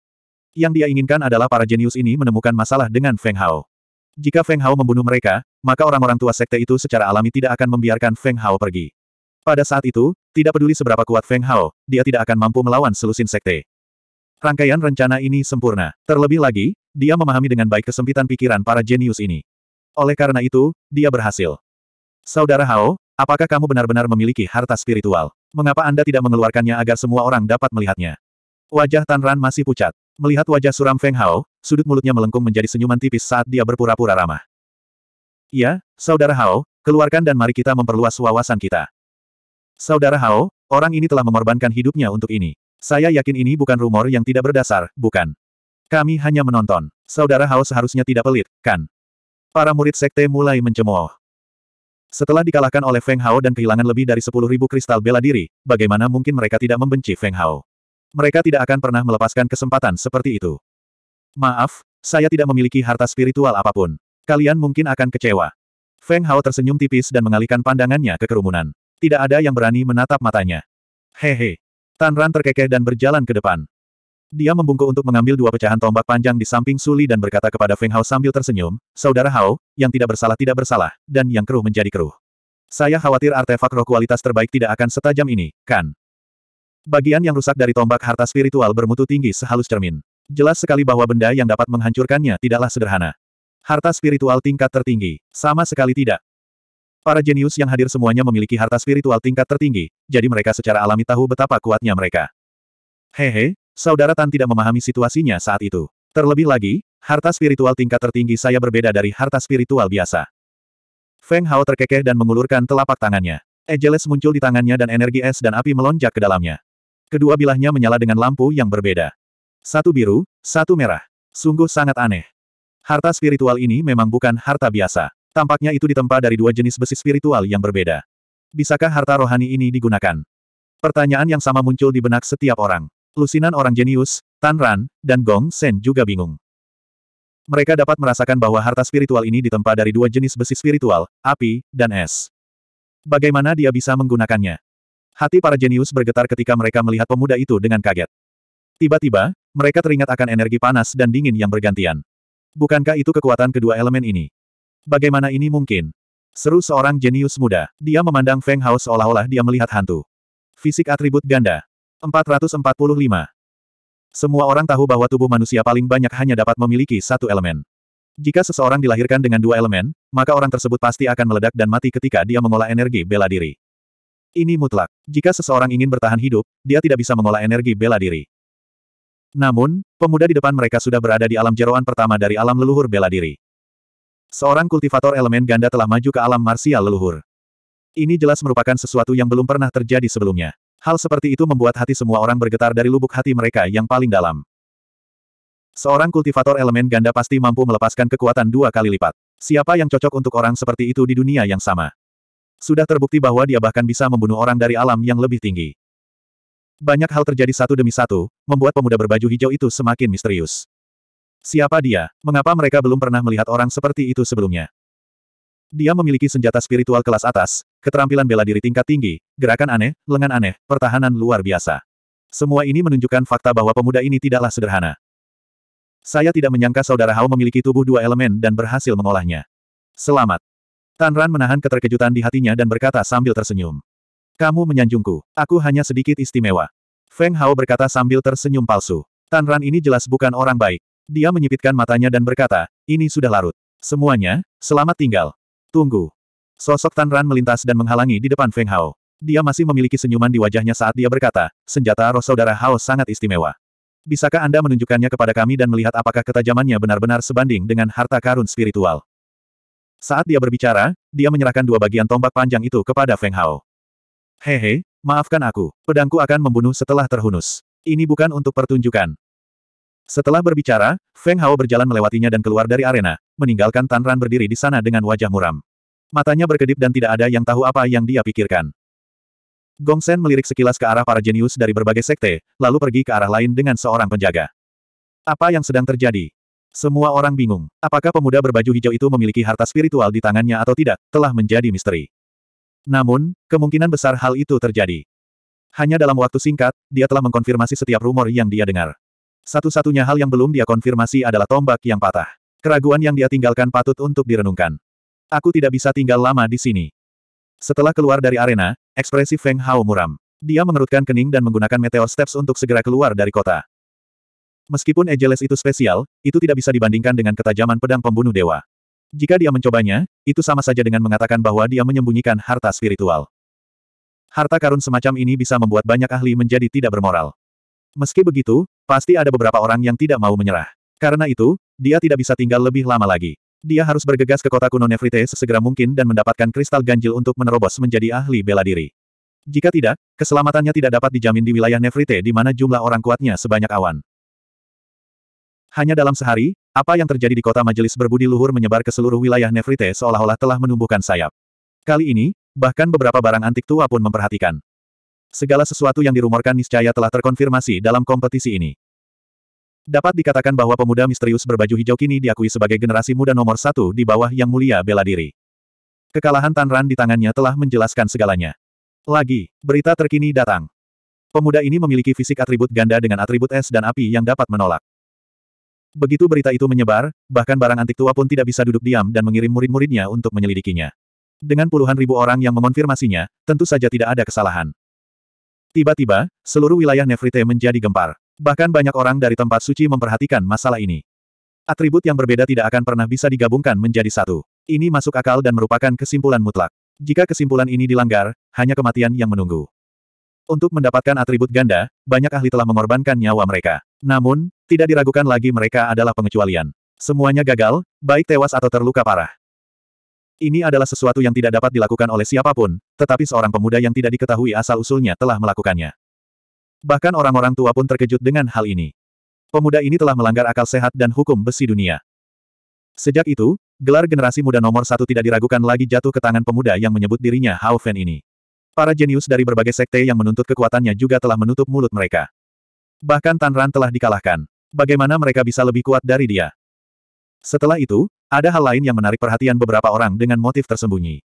Yang dia inginkan adalah para jenius ini menemukan masalah dengan Feng Hao. Jika Feng Hao membunuh mereka, maka orang-orang tua sekte itu secara alami tidak akan membiarkan Feng Hao pergi. Pada saat itu, tidak peduli seberapa kuat Feng Hao, dia tidak akan mampu melawan selusin sekte. Rangkaian rencana ini sempurna. Terlebih lagi, dia memahami dengan baik kesempitan pikiran para jenius ini. Oleh karena itu, dia berhasil. Saudara Hao, apakah kamu benar-benar memiliki harta spiritual? Mengapa Anda tidak mengeluarkannya agar semua orang dapat melihatnya? Wajah Tan Ran masih pucat. Melihat wajah suram Feng Hao, sudut mulutnya melengkung menjadi senyuman tipis saat dia berpura-pura ramah. Ya, Saudara Hao, keluarkan dan mari kita memperluas wawasan kita. Saudara Hao, orang ini telah mengorbankan hidupnya untuk ini. Saya yakin ini bukan rumor yang tidak berdasar, bukan. Kami hanya menonton. Saudara Hao seharusnya tidak pelit, kan? Para murid sekte mulai mencemooh. Setelah dikalahkan oleh Feng Hao dan kehilangan lebih dari 10.000 kristal bela diri, bagaimana mungkin mereka tidak membenci Feng Hao? Mereka tidak akan pernah melepaskan kesempatan seperti itu. Maaf, saya tidak memiliki harta spiritual apapun. Kalian mungkin akan kecewa. Feng Hao tersenyum tipis dan mengalihkan pandangannya ke kerumunan. Tidak ada yang berani menatap matanya. Hehe. Tanran terkekeh dan berjalan ke depan. Dia membungkuk untuk mengambil dua pecahan tombak panjang di samping Suli dan berkata kepada Feng Hao sambil tersenyum, Saudara Hao, yang tidak bersalah tidak bersalah, dan yang keruh menjadi keruh. Saya khawatir artefak roh kualitas terbaik tidak akan setajam ini, kan? Bagian yang rusak dari tombak harta spiritual bermutu tinggi sehalus cermin. Jelas sekali bahwa benda yang dapat menghancurkannya tidaklah sederhana. Harta spiritual tingkat tertinggi, sama sekali tidak. Para jenius yang hadir semuanya memiliki harta spiritual tingkat tertinggi, jadi mereka secara alami tahu betapa kuatnya mereka. Hehe, saudara Tan tidak memahami situasinya saat itu. Terlebih lagi, harta spiritual tingkat tertinggi saya berbeda dari harta spiritual biasa. Feng Hao terkekeh dan mengulurkan telapak tangannya. Ejeles muncul di tangannya dan energi es dan api melonjak ke dalamnya. Kedua bilahnya menyala dengan lampu yang berbeda. Satu biru, satu merah. Sungguh sangat aneh. Harta spiritual ini memang bukan harta biasa. Tampaknya itu ditempa dari dua jenis besi spiritual yang berbeda. Bisakah harta rohani ini digunakan? Pertanyaan yang sama muncul di benak setiap orang. Lusinan orang jenius, Tan Ran, dan Gong Sen juga bingung. Mereka dapat merasakan bahwa harta spiritual ini ditempa dari dua jenis besi spiritual, api, dan es. Bagaimana dia bisa menggunakannya? Hati para jenius bergetar ketika mereka melihat pemuda itu dengan kaget. Tiba-tiba, mereka teringat akan energi panas dan dingin yang bergantian. Bukankah itu kekuatan kedua elemen ini? Bagaimana ini mungkin? Seru seorang jenius muda. Dia memandang Feng Hao seolah-olah dia melihat hantu. Fisik atribut ganda. 445. Semua orang tahu bahwa tubuh manusia paling banyak hanya dapat memiliki satu elemen. Jika seseorang dilahirkan dengan dua elemen, maka orang tersebut pasti akan meledak dan mati ketika dia mengolah energi bela diri. Ini mutlak. Jika seseorang ingin bertahan hidup, dia tidak bisa mengolah energi bela diri. Namun, pemuda di depan mereka sudah berada di alam jeroan pertama dari alam leluhur bela diri. Seorang kultivator elemen ganda telah maju ke alam marsial leluhur. Ini jelas merupakan sesuatu yang belum pernah terjadi sebelumnya. Hal seperti itu membuat hati semua orang bergetar dari lubuk hati mereka yang paling dalam. Seorang kultivator elemen ganda pasti mampu melepaskan kekuatan dua kali lipat. Siapa yang cocok untuk orang seperti itu di dunia yang sama? Sudah terbukti bahwa dia bahkan bisa membunuh orang dari alam yang lebih tinggi. Banyak hal terjadi satu demi satu, membuat pemuda berbaju hijau itu semakin misterius. Siapa dia? Mengapa mereka belum pernah melihat orang seperti itu sebelumnya? Dia memiliki senjata spiritual kelas atas, keterampilan bela diri tingkat tinggi, gerakan aneh, lengan aneh, pertahanan luar biasa. Semua ini menunjukkan fakta bahwa pemuda ini tidaklah sederhana. Saya tidak menyangka saudara Hao memiliki tubuh dua elemen dan berhasil mengolahnya. Selamat. Tan Ran menahan keterkejutan di hatinya dan berkata sambil tersenyum. Kamu menyanjungku. Aku hanya sedikit istimewa. Feng Hao berkata sambil tersenyum palsu. Tan Ran ini jelas bukan orang baik. Dia menyipitkan matanya dan berkata, ini sudah larut. Semuanya, selamat tinggal. Tunggu. Sosok Tan Ran melintas dan menghalangi di depan Feng Hao. Dia masih memiliki senyuman di wajahnya saat dia berkata, senjata roh saudara Hao sangat istimewa. Bisakah Anda menunjukkannya kepada kami dan melihat apakah ketajamannya benar-benar sebanding dengan harta karun spiritual? Saat dia berbicara, dia menyerahkan dua bagian tombak panjang itu kepada Feng Hao. Hehe, maafkan aku, pedangku akan membunuh setelah terhunus. Ini bukan untuk pertunjukan. Setelah berbicara, Feng Hao berjalan melewatinya dan keluar dari arena, meninggalkan Tan Ran berdiri di sana dengan wajah muram. Matanya berkedip dan tidak ada yang tahu apa yang dia pikirkan. Gong Sen melirik sekilas ke arah para jenius dari berbagai sekte, lalu pergi ke arah lain dengan seorang penjaga. Apa yang sedang terjadi? Semua orang bingung, apakah pemuda berbaju hijau itu memiliki harta spiritual di tangannya atau tidak, telah menjadi misteri. Namun, kemungkinan besar hal itu terjadi. Hanya dalam waktu singkat, dia telah mengkonfirmasi setiap rumor yang dia dengar. Satu-satunya hal yang belum dia konfirmasi adalah tombak yang patah. Keraguan yang dia tinggalkan patut untuk direnungkan. Aku tidak bisa tinggal lama di sini. Setelah keluar dari arena, ekspresi Feng Hao muram. Dia mengerutkan kening dan menggunakan Meteor Steps untuk segera keluar dari kota. Meskipun Ejeles itu spesial, itu tidak bisa dibandingkan dengan ketajaman pedang pembunuh dewa. Jika dia mencobanya, itu sama saja dengan mengatakan bahwa dia menyembunyikan harta spiritual. Harta karun semacam ini bisa membuat banyak ahli menjadi tidak bermoral. Meski begitu, Pasti ada beberapa orang yang tidak mau menyerah. Karena itu, dia tidak bisa tinggal lebih lama lagi. Dia harus bergegas ke kota kuno Nevrite sesegera mungkin dan mendapatkan kristal ganjil untuk menerobos menjadi ahli bela diri. Jika tidak, keselamatannya tidak dapat dijamin di wilayah Nefrite di mana jumlah orang kuatnya sebanyak awan. Hanya dalam sehari, apa yang terjadi di kota majelis berbudi luhur menyebar ke seluruh wilayah Nefrite seolah-olah telah menumbuhkan sayap. Kali ini, bahkan beberapa barang antik tua pun memperhatikan. Segala sesuatu yang dirumorkan niscaya telah terkonfirmasi dalam kompetisi ini. Dapat dikatakan bahwa pemuda misterius berbaju hijau kini diakui sebagai generasi muda nomor satu di bawah yang mulia bela diri. Kekalahan Tanran di tangannya telah menjelaskan segalanya. Lagi, berita terkini datang. Pemuda ini memiliki fisik atribut ganda dengan atribut es dan api yang dapat menolak. Begitu berita itu menyebar, bahkan barang antik tua pun tidak bisa duduk diam dan mengirim murid-muridnya untuk menyelidikinya. Dengan puluhan ribu orang yang mengonfirmasinya, tentu saja tidak ada kesalahan. Tiba-tiba, seluruh wilayah Nefrite menjadi gempar. Bahkan banyak orang dari tempat suci memperhatikan masalah ini. Atribut yang berbeda tidak akan pernah bisa digabungkan menjadi satu. Ini masuk akal dan merupakan kesimpulan mutlak. Jika kesimpulan ini dilanggar, hanya kematian yang menunggu. Untuk mendapatkan atribut ganda, banyak ahli telah mengorbankan nyawa mereka. Namun, tidak diragukan lagi mereka adalah pengecualian. Semuanya gagal, baik tewas atau terluka parah. Ini adalah sesuatu yang tidak dapat dilakukan oleh siapapun, tetapi seorang pemuda yang tidak diketahui asal-usulnya telah melakukannya. Bahkan orang-orang tua pun terkejut dengan hal ini. Pemuda ini telah melanggar akal sehat dan hukum besi dunia. Sejak itu, gelar generasi muda nomor satu tidak diragukan lagi jatuh ke tangan pemuda yang menyebut dirinya Hao Fen ini. Para jenius dari berbagai sekte yang menuntut kekuatannya juga telah menutup mulut mereka. Bahkan Tan Ran telah dikalahkan. Bagaimana mereka bisa lebih kuat dari dia? Setelah itu, ada hal lain yang menarik perhatian beberapa orang dengan motif tersembunyi.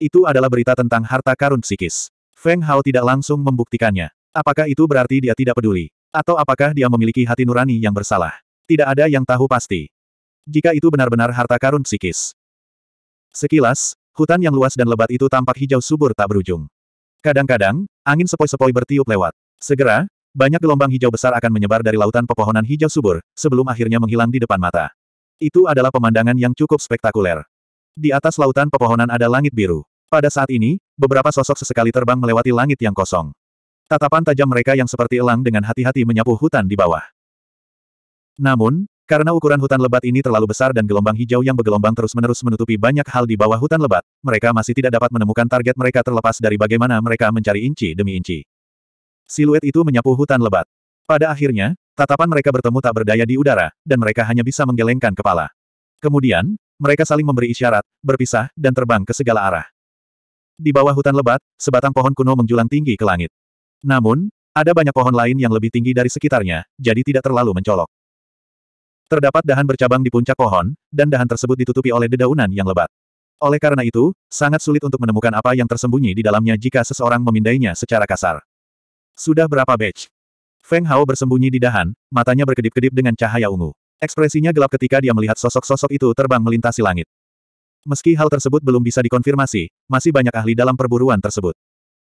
Itu adalah berita tentang harta karun psikis. Feng Hao tidak langsung membuktikannya. Apakah itu berarti dia tidak peduli? Atau apakah dia memiliki hati nurani yang bersalah? Tidak ada yang tahu pasti. Jika itu benar-benar harta karun psikis. Sekilas, hutan yang luas dan lebat itu tampak hijau subur tak berujung. Kadang-kadang, angin sepoi-sepoi bertiup lewat. Segera, banyak gelombang hijau besar akan menyebar dari lautan pepohonan hijau subur, sebelum akhirnya menghilang di depan mata. Itu adalah pemandangan yang cukup spektakuler. Di atas lautan pepohonan ada langit biru. Pada saat ini, beberapa sosok sesekali terbang melewati langit yang kosong. Tatapan tajam mereka yang seperti elang dengan hati-hati menyapu hutan di bawah. Namun, karena ukuran hutan lebat ini terlalu besar dan gelombang hijau yang bergelombang terus-menerus menutupi banyak hal di bawah hutan lebat, mereka masih tidak dapat menemukan target mereka terlepas dari bagaimana mereka mencari inci demi inci. Siluet itu menyapu hutan lebat. Pada akhirnya, Tatapan mereka bertemu tak berdaya di udara, dan mereka hanya bisa menggelengkan kepala. Kemudian, mereka saling memberi isyarat, berpisah, dan terbang ke segala arah. Di bawah hutan lebat, sebatang pohon kuno menjulang tinggi ke langit. Namun, ada banyak pohon lain yang lebih tinggi dari sekitarnya, jadi tidak terlalu mencolok. Terdapat dahan bercabang di puncak pohon, dan dahan tersebut ditutupi oleh dedaunan yang lebat. Oleh karena itu, sangat sulit untuk menemukan apa yang tersembunyi di dalamnya jika seseorang memindainya secara kasar. Sudah berapa batch? Feng Hao bersembunyi di dahan, matanya berkedip-kedip dengan cahaya ungu. Ekspresinya gelap ketika dia melihat sosok-sosok itu terbang melintasi langit. Meski hal tersebut belum bisa dikonfirmasi, masih banyak ahli dalam perburuan tersebut.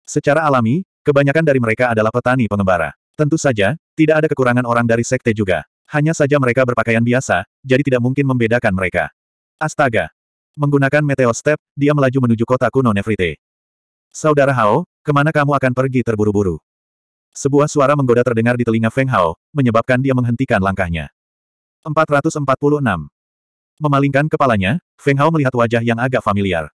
Secara alami, kebanyakan dari mereka adalah petani pengembara. Tentu saja, tidak ada kekurangan orang dari sekte juga. Hanya saja mereka berpakaian biasa, jadi tidak mungkin membedakan mereka. Astaga! Menggunakan Meteor Step, dia melaju menuju kota kuno Nefrite. Saudara Hao, kemana kamu akan pergi terburu-buru? Sebuah suara menggoda terdengar di telinga Feng Hao, menyebabkan dia menghentikan langkahnya. 446. Memalingkan kepalanya, Feng Hao melihat wajah yang agak familiar.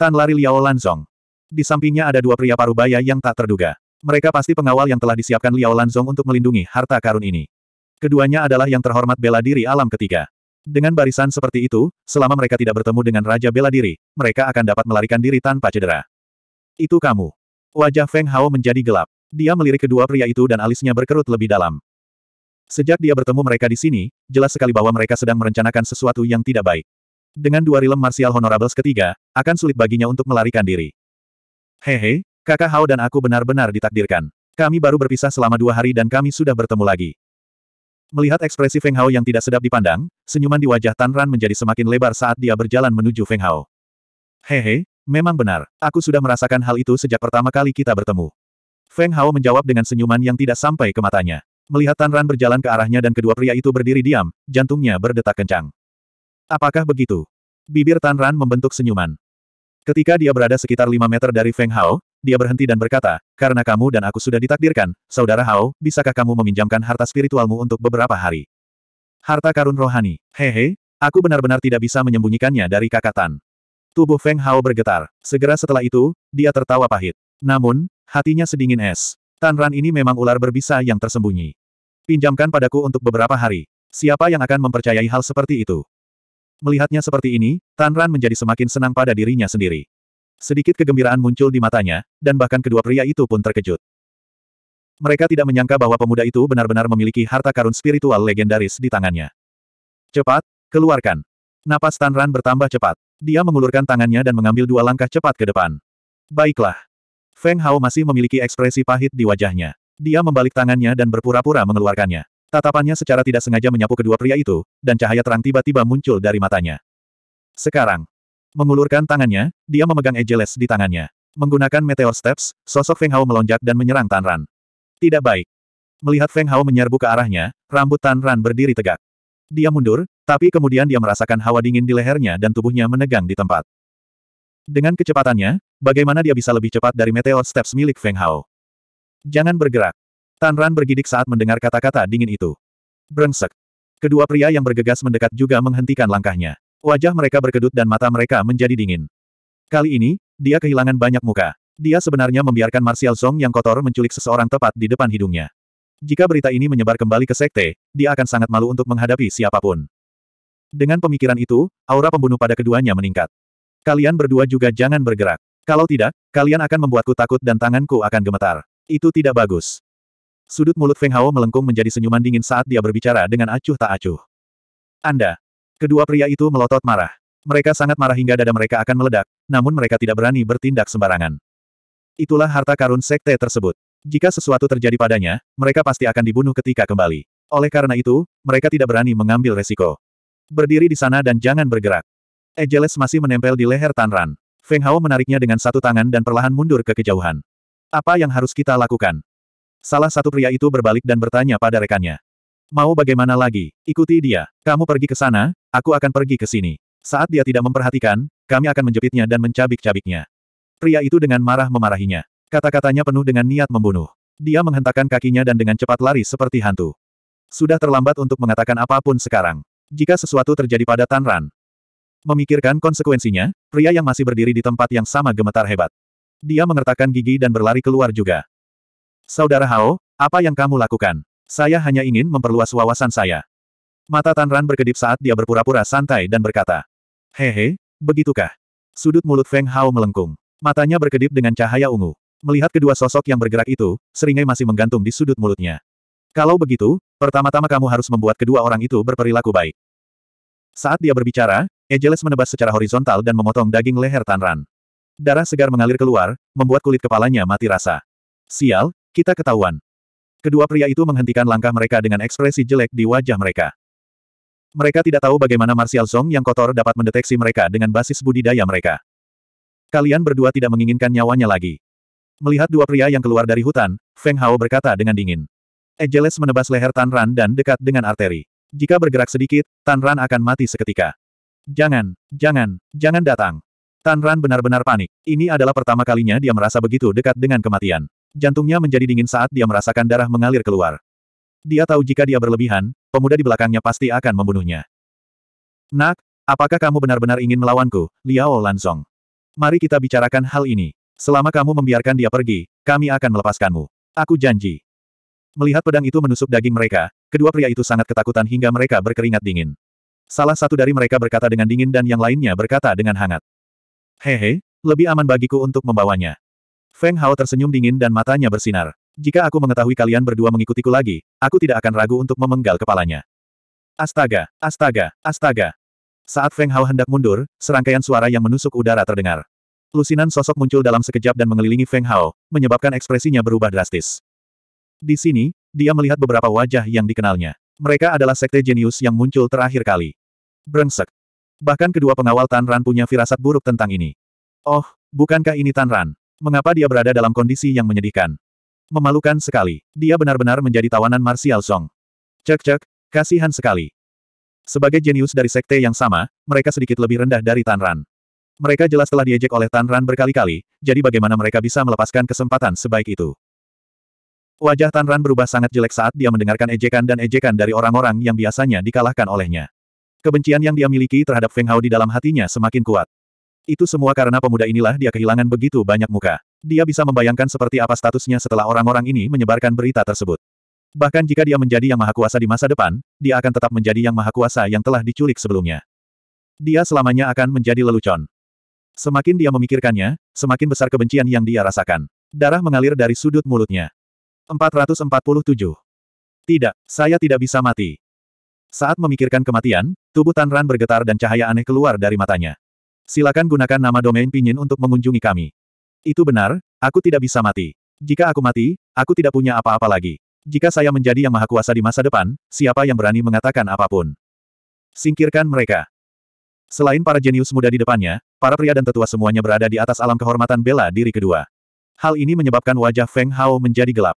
Tan lari Liao Lanzong. Di sampingnya ada dua pria parubaya yang tak terduga. Mereka pasti pengawal yang telah disiapkan Liao Lanzong untuk melindungi harta karun ini. Keduanya adalah yang terhormat bela diri alam ketiga. Dengan barisan seperti itu, selama mereka tidak bertemu dengan Raja Bela Diri, mereka akan dapat melarikan diri tanpa cedera. Itu kamu. Wajah Feng Hao menjadi gelap. Dia melirik kedua pria itu dan alisnya berkerut lebih dalam. Sejak dia bertemu mereka di sini, jelas sekali bahwa mereka sedang merencanakan sesuatu yang tidak baik. Dengan dua rilem martial honorables ketiga, akan sulit baginya untuk melarikan diri. Hehe, kakak Hao dan aku benar-benar ditakdirkan. Kami baru berpisah selama dua hari dan kami sudah bertemu lagi. Melihat ekspresi Feng Hao yang tidak sedap dipandang, senyuman di wajah Tan Ran menjadi semakin lebar saat dia berjalan menuju Feng Hao. Hehe, memang benar, aku sudah merasakan hal itu sejak pertama kali kita bertemu. Feng Hao menjawab dengan senyuman yang tidak sampai ke matanya. Melihat Tan Ran berjalan ke arahnya dan kedua pria itu berdiri diam, jantungnya berdetak kencang. Apakah begitu? Bibir Tan Ran membentuk senyuman. Ketika dia berada sekitar 5 meter dari Feng Hao, dia berhenti dan berkata, karena kamu dan aku sudah ditakdirkan, saudara Hao, bisakah kamu meminjamkan harta spiritualmu untuk beberapa hari? Harta karun rohani. Hehe, aku benar-benar tidak bisa menyembunyikannya dari kakatan. Tubuh Feng Hao bergetar. Segera setelah itu, dia tertawa pahit. Namun, Hatinya sedingin es. Tanran ini memang ular berbisa yang tersembunyi. Pinjamkan padaku untuk beberapa hari. Siapa yang akan mempercayai hal seperti itu? Melihatnya seperti ini, Tanran menjadi semakin senang pada dirinya sendiri. Sedikit kegembiraan muncul di matanya, dan bahkan kedua pria itu pun terkejut. Mereka tidak menyangka bahwa pemuda itu benar-benar memiliki harta karun spiritual legendaris di tangannya. Cepat, keluarkan. Napas Tanran bertambah cepat. Dia mengulurkan tangannya dan mengambil dua langkah cepat ke depan. Baiklah. Feng Hao masih memiliki ekspresi pahit di wajahnya. Dia membalik tangannya dan berpura-pura mengeluarkannya. Tatapannya secara tidak sengaja menyapu kedua pria itu, dan cahaya terang tiba-tiba muncul dari matanya. Sekarang, mengulurkan tangannya, dia memegang Ejeles di tangannya. Menggunakan Meteor Steps, sosok Feng Hao melonjak dan menyerang Tan Ran. Tidak baik. Melihat Feng Hao menyerbu ke arahnya, rambut Tan Ran berdiri tegak. Dia mundur, tapi kemudian dia merasakan hawa dingin di lehernya dan tubuhnya menegang di tempat. Dengan kecepatannya, Bagaimana dia bisa lebih cepat dari meteor steps milik Feng Hao? Jangan bergerak. Tan Ran bergidik saat mendengar kata-kata dingin itu. Brengsek. Kedua pria yang bergegas mendekat juga menghentikan langkahnya. Wajah mereka berkedut dan mata mereka menjadi dingin. Kali ini, dia kehilangan banyak muka. Dia sebenarnya membiarkan Martial Song yang kotor menculik seseorang tepat di depan hidungnya. Jika berita ini menyebar kembali ke sekte, dia akan sangat malu untuk menghadapi siapapun. Dengan pemikiran itu, aura pembunuh pada keduanya meningkat. Kalian berdua juga jangan bergerak. Kalau tidak, kalian akan membuatku takut dan tanganku akan gemetar. Itu tidak bagus. Sudut mulut Feng Hao melengkung menjadi senyuman dingin saat dia berbicara dengan acuh tak acuh. Anda. Kedua pria itu melotot marah. Mereka sangat marah hingga dada mereka akan meledak, namun mereka tidak berani bertindak sembarangan. Itulah harta karun sekte tersebut. Jika sesuatu terjadi padanya, mereka pasti akan dibunuh ketika kembali. Oleh karena itu, mereka tidak berani mengambil resiko. Berdiri di sana dan jangan bergerak. Ejeles masih menempel di leher Tanran. Feng Hao menariknya dengan satu tangan dan perlahan mundur ke kejauhan. Apa yang harus kita lakukan? Salah satu pria itu berbalik dan bertanya pada rekannya. Mau bagaimana lagi? Ikuti dia. Kamu pergi ke sana, aku akan pergi ke sini. Saat dia tidak memperhatikan, kami akan menjepitnya dan mencabik-cabiknya. Pria itu dengan marah memarahinya. Kata-katanya penuh dengan niat membunuh. Dia menghentakkan kakinya dan dengan cepat lari seperti hantu. Sudah terlambat untuk mengatakan apapun sekarang. Jika sesuatu terjadi pada Tanran, Memikirkan konsekuensinya, pria yang masih berdiri di tempat yang sama gemetar hebat. Dia mengertakkan gigi dan berlari keluar juga. Saudara Hao, apa yang kamu lakukan? Saya hanya ingin memperluas wawasan saya. Mata Tanran berkedip saat dia berpura-pura santai dan berkata. Hehe, begitukah? Sudut mulut Feng Hao melengkung. Matanya berkedip dengan cahaya ungu. Melihat kedua sosok yang bergerak itu, seringai masih menggantung di sudut mulutnya. Kalau begitu, pertama-tama kamu harus membuat kedua orang itu berperilaku baik. Saat dia berbicara, Ejeles menebas secara horizontal dan memotong daging leher Tanran. Darah segar mengalir keluar, membuat kulit kepalanya mati rasa. Sial, kita ketahuan. Kedua pria itu menghentikan langkah mereka dengan ekspresi jelek di wajah mereka. Mereka tidak tahu bagaimana Martial Song yang kotor dapat mendeteksi mereka dengan basis budidaya mereka. Kalian berdua tidak menginginkan nyawanya lagi. Melihat dua pria yang keluar dari hutan, Feng Hao berkata dengan dingin. Ejeles menebas leher Tanran dan dekat dengan arteri. Jika bergerak sedikit, Tan Ran akan mati seketika. Jangan, jangan, jangan datang. Tan Ran benar-benar panik. Ini adalah pertama kalinya dia merasa begitu dekat dengan kematian. Jantungnya menjadi dingin saat dia merasakan darah mengalir keluar. Dia tahu jika dia berlebihan, pemuda di belakangnya pasti akan membunuhnya. Nak, apakah kamu benar-benar ingin melawanku, Liao Lanzong? Mari kita bicarakan hal ini. Selama kamu membiarkan dia pergi, kami akan melepaskanmu. Aku janji. Melihat pedang itu menusuk daging mereka, kedua pria itu sangat ketakutan hingga mereka berkeringat dingin. Salah satu dari mereka berkata dengan dingin dan yang lainnya berkata dengan hangat. Hehe, lebih aman bagiku untuk membawanya. Feng Hao tersenyum dingin dan matanya bersinar. Jika aku mengetahui kalian berdua mengikutiku lagi, aku tidak akan ragu untuk memenggal kepalanya. Astaga, astaga, astaga. Saat Feng Hao hendak mundur, serangkaian suara yang menusuk udara terdengar. Lusinan sosok muncul dalam sekejap dan mengelilingi Feng Hao, menyebabkan ekspresinya berubah drastis. Di sini, dia melihat beberapa wajah yang dikenalnya. Mereka adalah sekte jenius yang muncul terakhir kali. Brengsek. Bahkan kedua pengawal Tan Ran punya firasat buruk tentang ini. Oh, bukankah ini Tan Ran? Mengapa dia berada dalam kondisi yang menyedihkan? Memalukan sekali. Dia benar-benar menjadi tawanan Martial Song. Cek-cek, kasihan sekali. Sebagai jenius dari sekte yang sama, mereka sedikit lebih rendah dari Tan Ran. Mereka jelas telah diejek oleh Tan Ran berkali-kali, jadi bagaimana mereka bisa melepaskan kesempatan sebaik itu? Wajah Tan Ran berubah sangat jelek saat dia mendengarkan ejekan dan ejekan dari orang-orang yang biasanya dikalahkan olehnya. Kebencian yang dia miliki terhadap Feng Hao di dalam hatinya semakin kuat. Itu semua karena pemuda inilah dia kehilangan begitu banyak muka. Dia bisa membayangkan seperti apa statusnya setelah orang-orang ini menyebarkan berita tersebut. Bahkan jika dia menjadi yang maha kuasa di masa depan, dia akan tetap menjadi yang maha kuasa yang telah diculik sebelumnya. Dia selamanya akan menjadi lelucon. Semakin dia memikirkannya, semakin besar kebencian yang dia rasakan. Darah mengalir dari sudut mulutnya. 447. Tidak, saya tidak bisa mati. Saat memikirkan kematian, tubuh Tan Ran bergetar dan cahaya aneh keluar dari matanya. Silakan gunakan nama domain pinyin untuk mengunjungi kami. Itu benar, aku tidak bisa mati. Jika aku mati, aku tidak punya apa-apa lagi. Jika saya menjadi yang maha kuasa di masa depan, siapa yang berani mengatakan apapun? Singkirkan mereka. Selain para jenius muda di depannya, para pria dan tetua semuanya berada di atas alam kehormatan bela diri kedua. Hal ini menyebabkan wajah Feng Hao menjadi gelap.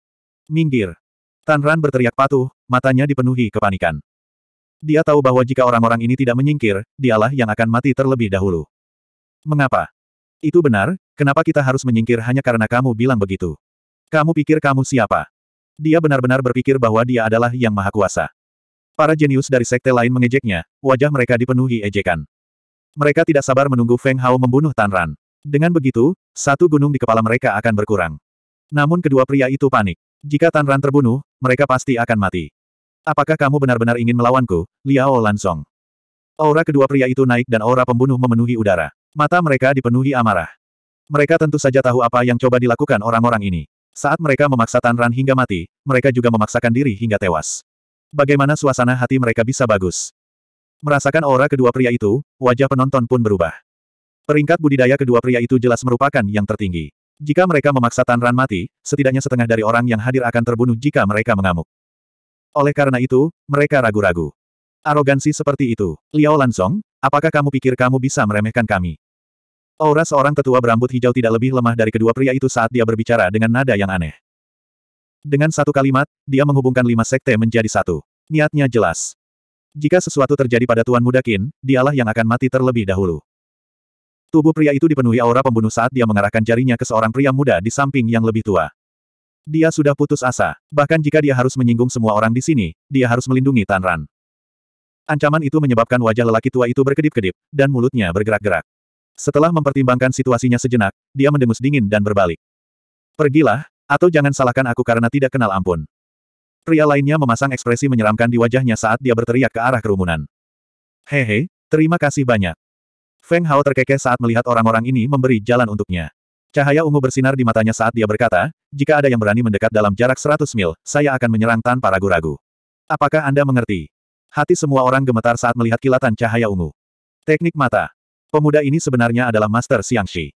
Minggir. Ran berteriak patuh, matanya dipenuhi kepanikan. Dia tahu bahwa jika orang-orang ini tidak menyingkir, dialah yang akan mati terlebih dahulu. Mengapa? Itu benar, kenapa kita harus menyingkir hanya karena kamu bilang begitu? Kamu pikir kamu siapa? Dia benar-benar berpikir bahwa dia adalah yang maha kuasa. Para jenius dari sekte lain mengejeknya, wajah mereka dipenuhi ejekan. Mereka tidak sabar menunggu Feng Hao membunuh Tan Ran. Dengan begitu, satu gunung di kepala mereka akan berkurang. Namun kedua pria itu panik. Jika Tan Ran terbunuh, mereka pasti akan mati. Apakah kamu benar-benar ingin melawanku, Liao Lansong? Aura kedua pria itu naik dan aura pembunuh memenuhi udara. Mata mereka dipenuhi amarah. Mereka tentu saja tahu apa yang coba dilakukan orang-orang ini. Saat mereka memaksa Tan Ran hingga mati, mereka juga memaksakan diri hingga tewas. Bagaimana suasana hati mereka bisa bagus? Merasakan aura kedua pria itu, wajah penonton pun berubah. Peringkat budidaya kedua pria itu jelas merupakan yang tertinggi. Jika mereka memaksa Tan Ran mati, setidaknya setengah dari orang yang hadir akan terbunuh jika mereka mengamuk. Oleh karena itu, mereka ragu-ragu. Arogansi seperti itu. Liao Lanzong, apakah kamu pikir kamu bisa meremehkan kami? Aura seorang tetua berambut hijau tidak lebih lemah dari kedua pria itu saat dia berbicara dengan nada yang aneh. Dengan satu kalimat, dia menghubungkan lima sekte menjadi satu. Niatnya jelas. Jika sesuatu terjadi pada Tuan Muda Qin, dialah yang akan mati terlebih dahulu. Tubuh pria itu dipenuhi aura pembunuh saat dia mengarahkan jarinya ke seorang pria muda di samping yang lebih tua. Dia sudah putus asa. Bahkan jika dia harus menyinggung semua orang di sini, dia harus melindungi Tan Ran. Ancaman itu menyebabkan wajah lelaki tua itu berkedip-kedip, dan mulutnya bergerak-gerak. Setelah mempertimbangkan situasinya sejenak, dia mendengus dingin dan berbalik. Pergilah, atau jangan salahkan aku karena tidak kenal ampun. Pria lainnya memasang ekspresi menyeramkan di wajahnya saat dia berteriak ke arah kerumunan. Hehe, terima kasih banyak. Feng Hao terkekeh saat melihat orang-orang ini memberi jalan untuknya. Cahaya ungu bersinar di matanya saat dia berkata, jika ada yang berani mendekat dalam jarak 100 mil, saya akan menyerang tanpa ragu-ragu. Apakah Anda mengerti? Hati semua orang gemetar saat melihat kilatan cahaya ungu. Teknik mata. Pemuda ini sebenarnya adalah Master Xiangxi.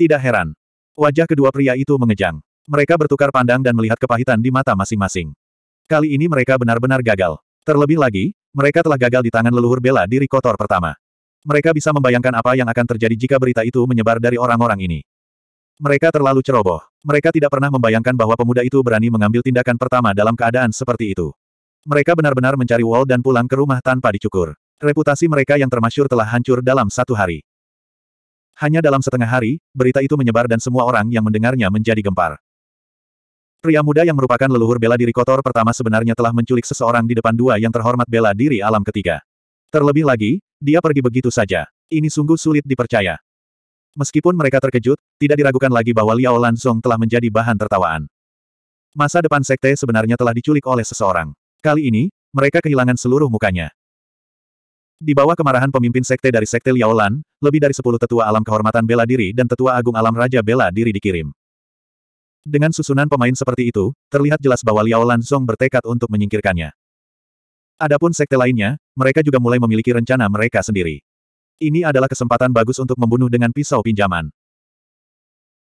Tidak heran. Wajah kedua pria itu mengejang. Mereka bertukar pandang dan melihat kepahitan di mata masing-masing. Kali ini mereka benar-benar gagal. Terlebih lagi, mereka telah gagal di tangan leluhur bela diri kotor pertama. Mereka bisa membayangkan apa yang akan terjadi jika berita itu menyebar dari orang-orang ini. Mereka terlalu ceroboh. Mereka tidak pernah membayangkan bahwa pemuda itu berani mengambil tindakan pertama dalam keadaan seperti itu. Mereka benar-benar mencari Wall dan pulang ke rumah tanpa dicukur. Reputasi mereka yang termasyur telah hancur dalam satu hari. Hanya dalam setengah hari, berita itu menyebar dan semua orang yang mendengarnya menjadi gempar. Pria muda yang merupakan leluhur bela diri kotor pertama sebenarnya telah menculik seseorang di depan dua yang terhormat bela diri alam ketiga. Terlebih lagi, dia pergi begitu saja. Ini sungguh sulit dipercaya. Meskipun mereka terkejut, tidak diragukan lagi bahwa Liao Lanzong telah menjadi bahan tertawaan. Masa depan sekte sebenarnya telah diculik oleh seseorang. Kali ini, mereka kehilangan seluruh mukanya. Di bawah kemarahan pemimpin sekte dari sekte Liao Lan, lebih dari sepuluh tetua alam kehormatan bela diri dan tetua agung alam raja bela diri dikirim. Dengan susunan pemain seperti itu, terlihat jelas bahwa Liao Lan Song bertekad untuk menyingkirkannya. Adapun sekte lainnya, mereka juga mulai memiliki rencana mereka sendiri. Ini adalah kesempatan bagus untuk membunuh dengan pisau pinjaman.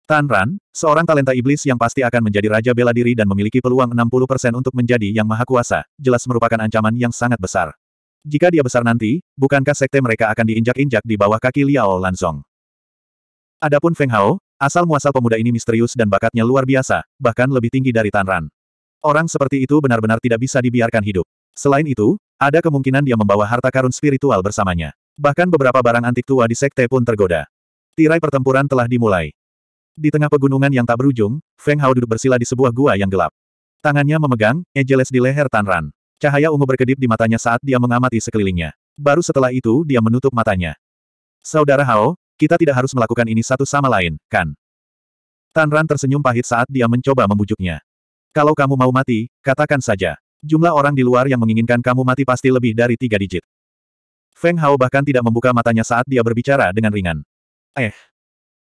Tan Ran, seorang talenta iblis yang pasti akan menjadi raja bela diri dan memiliki peluang 60% untuk menjadi yang maha kuasa, jelas merupakan ancaman yang sangat besar. Jika dia besar nanti, bukankah sekte mereka akan diinjak-injak di bawah kaki Liao Lanzong? Adapun Feng Hao, asal-muasal pemuda ini misterius dan bakatnya luar biasa, bahkan lebih tinggi dari Tan Ran. Orang seperti itu benar-benar tidak bisa dibiarkan hidup. Selain itu, ada kemungkinan dia membawa harta karun spiritual bersamanya. Bahkan beberapa barang antik tua di sekte pun tergoda. Tirai pertempuran telah dimulai. Di tengah pegunungan yang tak berujung, Feng Hao duduk bersila di sebuah gua yang gelap. Tangannya memegang, Ejeles di leher Tan Ran. Cahaya ungu berkedip di matanya saat dia mengamati sekelilingnya. Baru setelah itu dia menutup matanya. Saudara Hao, kita tidak harus melakukan ini satu sama lain, kan? Tan Ran tersenyum pahit saat dia mencoba membujuknya. Kalau kamu mau mati, katakan saja. Jumlah orang di luar yang menginginkan kamu mati pasti lebih dari tiga digit. Feng Hao bahkan tidak membuka matanya saat dia berbicara dengan ringan. Eh.